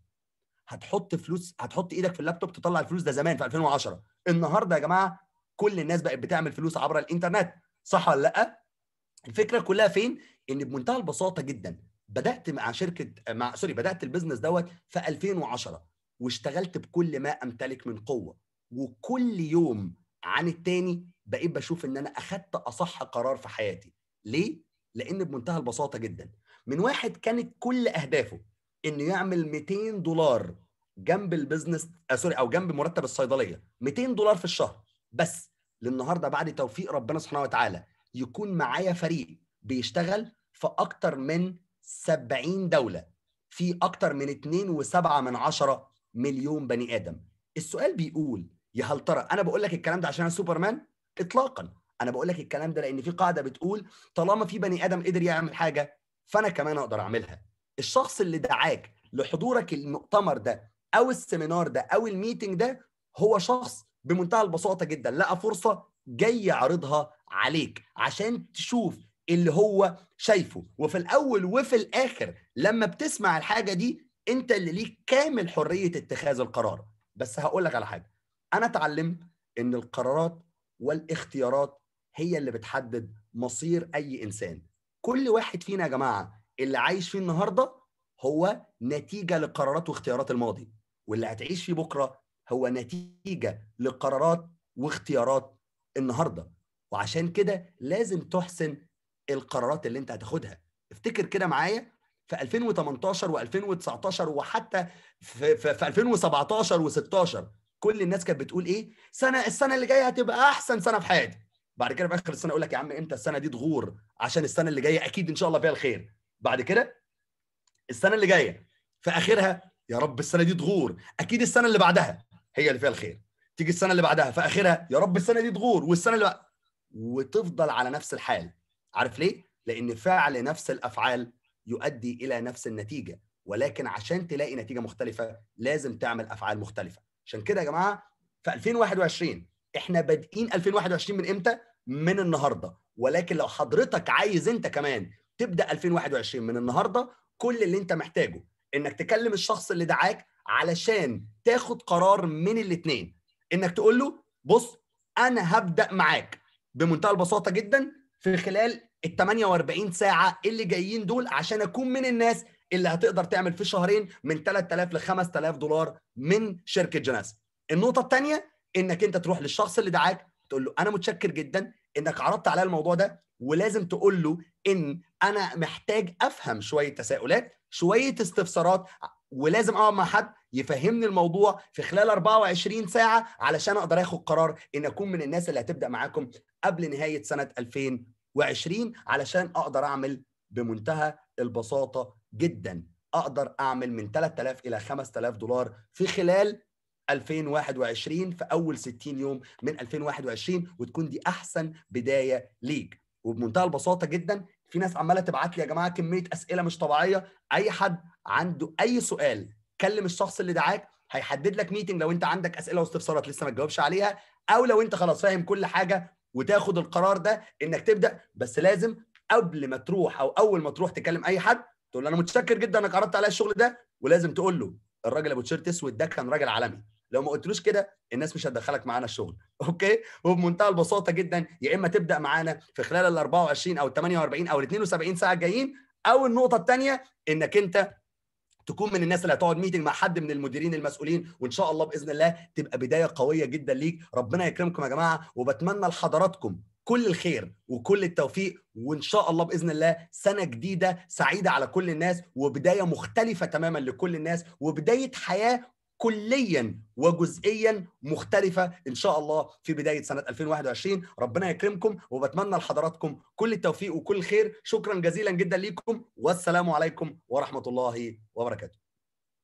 هتحط فلوس هتحط ايدك في اللابتوب تطلع الفلوس ده زمان في 2010 النهارده يا جماعه كل الناس بقت بتعمل فلوس عبر الانترنت صح ولا لا الفكره كلها فين ان بمنتهى البساطه جدا بدات مع شركه مع سوري بدات البيزنس دوت في 2010 واشتغلت بكل ما امتلك من قوه وكل يوم عن التاني بقيت بشوف ان انا اخدت اصح قرار في حياتي ليه لان بمنتهى البساطه جدا من واحد كانت كل اهدافه انه يعمل 200 دولار جنب البيزنس آه، سوري او جنب مرتب الصيدليه 200 دولار في الشهر بس للنهارده بعد توفيق ربنا سبحانه وتعالى يكون معايا فريق بيشتغل في اكتر من 70 دوله في اكتر من 2.7 من عشرة مليون بني ادم السؤال بيقول يا هل ترى انا بقول لك الكلام ده عشان انا سوبرمان اطلاقا انا بقول لك الكلام ده لان في قاعده بتقول طالما في بني ادم قدر يعمل حاجه فانا كمان اقدر اعملها الشخص اللي دعاك لحضورك المؤتمر ده او السيمينار ده او الميتنج ده هو شخص بمنتهى البساطه جدا لقى فرصه جاي يعرضها عليك عشان تشوف اللي هو شايفه وفي الاول وفي الاخر لما بتسمع الحاجه دي انت اللي ليك كامل حريه اتخاذ القرار بس هقول لك على حاجه انا اتعلمت ان القرارات والاختيارات هي اللي بتحدد مصير اي انسان كل واحد فينا يا جماعه اللي عايش فيه النهارده هو نتيجه لقرارات واختيارات الماضي واللي هتعيش فيه بكره هو نتيجه لقرارات واختيارات النهارده وعشان كده لازم تحسن القرارات اللي انت هتاخدها افتكر كده معايا في 2018 و2019 وحتى في, في, في 2017 و16 كل الناس كانت بتقول ايه سنه السنه اللي جايه هتبقى احسن سنه في حياتي بعد كده في اخر السنه اقول لك يا عم امتى السنه دي تغور عشان السنه اللي جايه اكيد ان شاء الله فيها الخير بعد كده السنه اللي جايه في اخرها يا رب السنه دي تغور اكيد السنه اللي بعدها هي اللي فيها الخير تيجي السنه اللي بعدها في اخرها يا رب السنه دي تغور والسنه اللي بعد... وتفضل على نفس الحال عارف ليه لان فعل نفس الافعال يؤدي الى نفس النتيجه ولكن عشان تلاقي نتيجه مختلفه لازم تعمل افعال مختلفه عشان كده يا جماعه في 2021 احنا بادئين 2021 من امتى من النهارده ولكن لو حضرتك عايز انت كمان تبدا 2021 من النهارده كل اللي انت محتاجه انك تكلم الشخص اللي دعاك علشان تاخد قرار من الاثنين انك تقول له بص انا هبدا معاك بمنتهى البساطه جدا في خلال ال 48 ساعه اللي جايين دول عشان اكون من الناس اللي هتقدر تعمل في شهرين من 3000 ل 5000 دولار من شركه جناس النقطه الثانيه انك انت تروح للشخص اللي دعاك تقول له انا متشكر جدا انك عرضت عليا الموضوع ده ولازم تقول له ان انا محتاج افهم شويه تساؤلات شويه استفسارات ولازم اقعد مع حد يفهمني الموضوع في خلال 24 ساعه علشان اقدر اخد قرار ان اكون من الناس اللي هتبدا معاكم قبل نهايه سنه 2020 علشان اقدر اعمل بمنتهى البساطه جدا اقدر اعمل من 3000 الى 5000 دولار في خلال 2021 في اول 60 يوم من 2021 وتكون دي احسن بدايه ليك وبمنتهى البساطه جدا في ناس عماله تبعت لي يا جماعه كميه اسئله مش طبيعيه اي حد عنده اي سؤال كلم الشخص اللي دعاك هيحدد لك ميتنج لو انت عندك اسئله واستفسارات لسه ما تجاوبش عليها او لو انت خلاص فاهم كل حاجه وتاخد القرار ده انك تبدا بس لازم قبل ما تروح او اول ما تروح تكلم اي حد تقول له انا متشكر جدا انك عرضت عليا الشغل ده ولازم تقول له الراجل ابو تيشيرت اسود ده كان راجل عالمي لو ما قلتلوش كده الناس مش هتدخلك معانا الشغل اوكي وبمنتهى البساطه جدا يا اما تبدا معانا في خلال ال 24 او ال 48 او ال 72 ساعه الجايين او النقطه الثانيه انك انت تكون من الناس اللي هتقعد ميتنج مع حد من المديرين المسؤولين وان شاء الله باذن الله تبقى بدايه قويه جدا ليك ربنا يكرمكم يا جماعه وبتمنى لحضراتكم كل الخير وكل التوفيق وان شاء الله باذن الله سنه جديده سعيده على كل الناس وبدايه مختلفه تماما لكل الناس وبدايه حياه كليا وجزئيا مختلفة إن شاء الله في بداية سنة 2021 ربنا يكرمكم وبتمنى لحضراتكم كل التوفيق وكل خير شكرا جزيلا جدا ليكم والسلام عليكم ورحمة الله وبركاته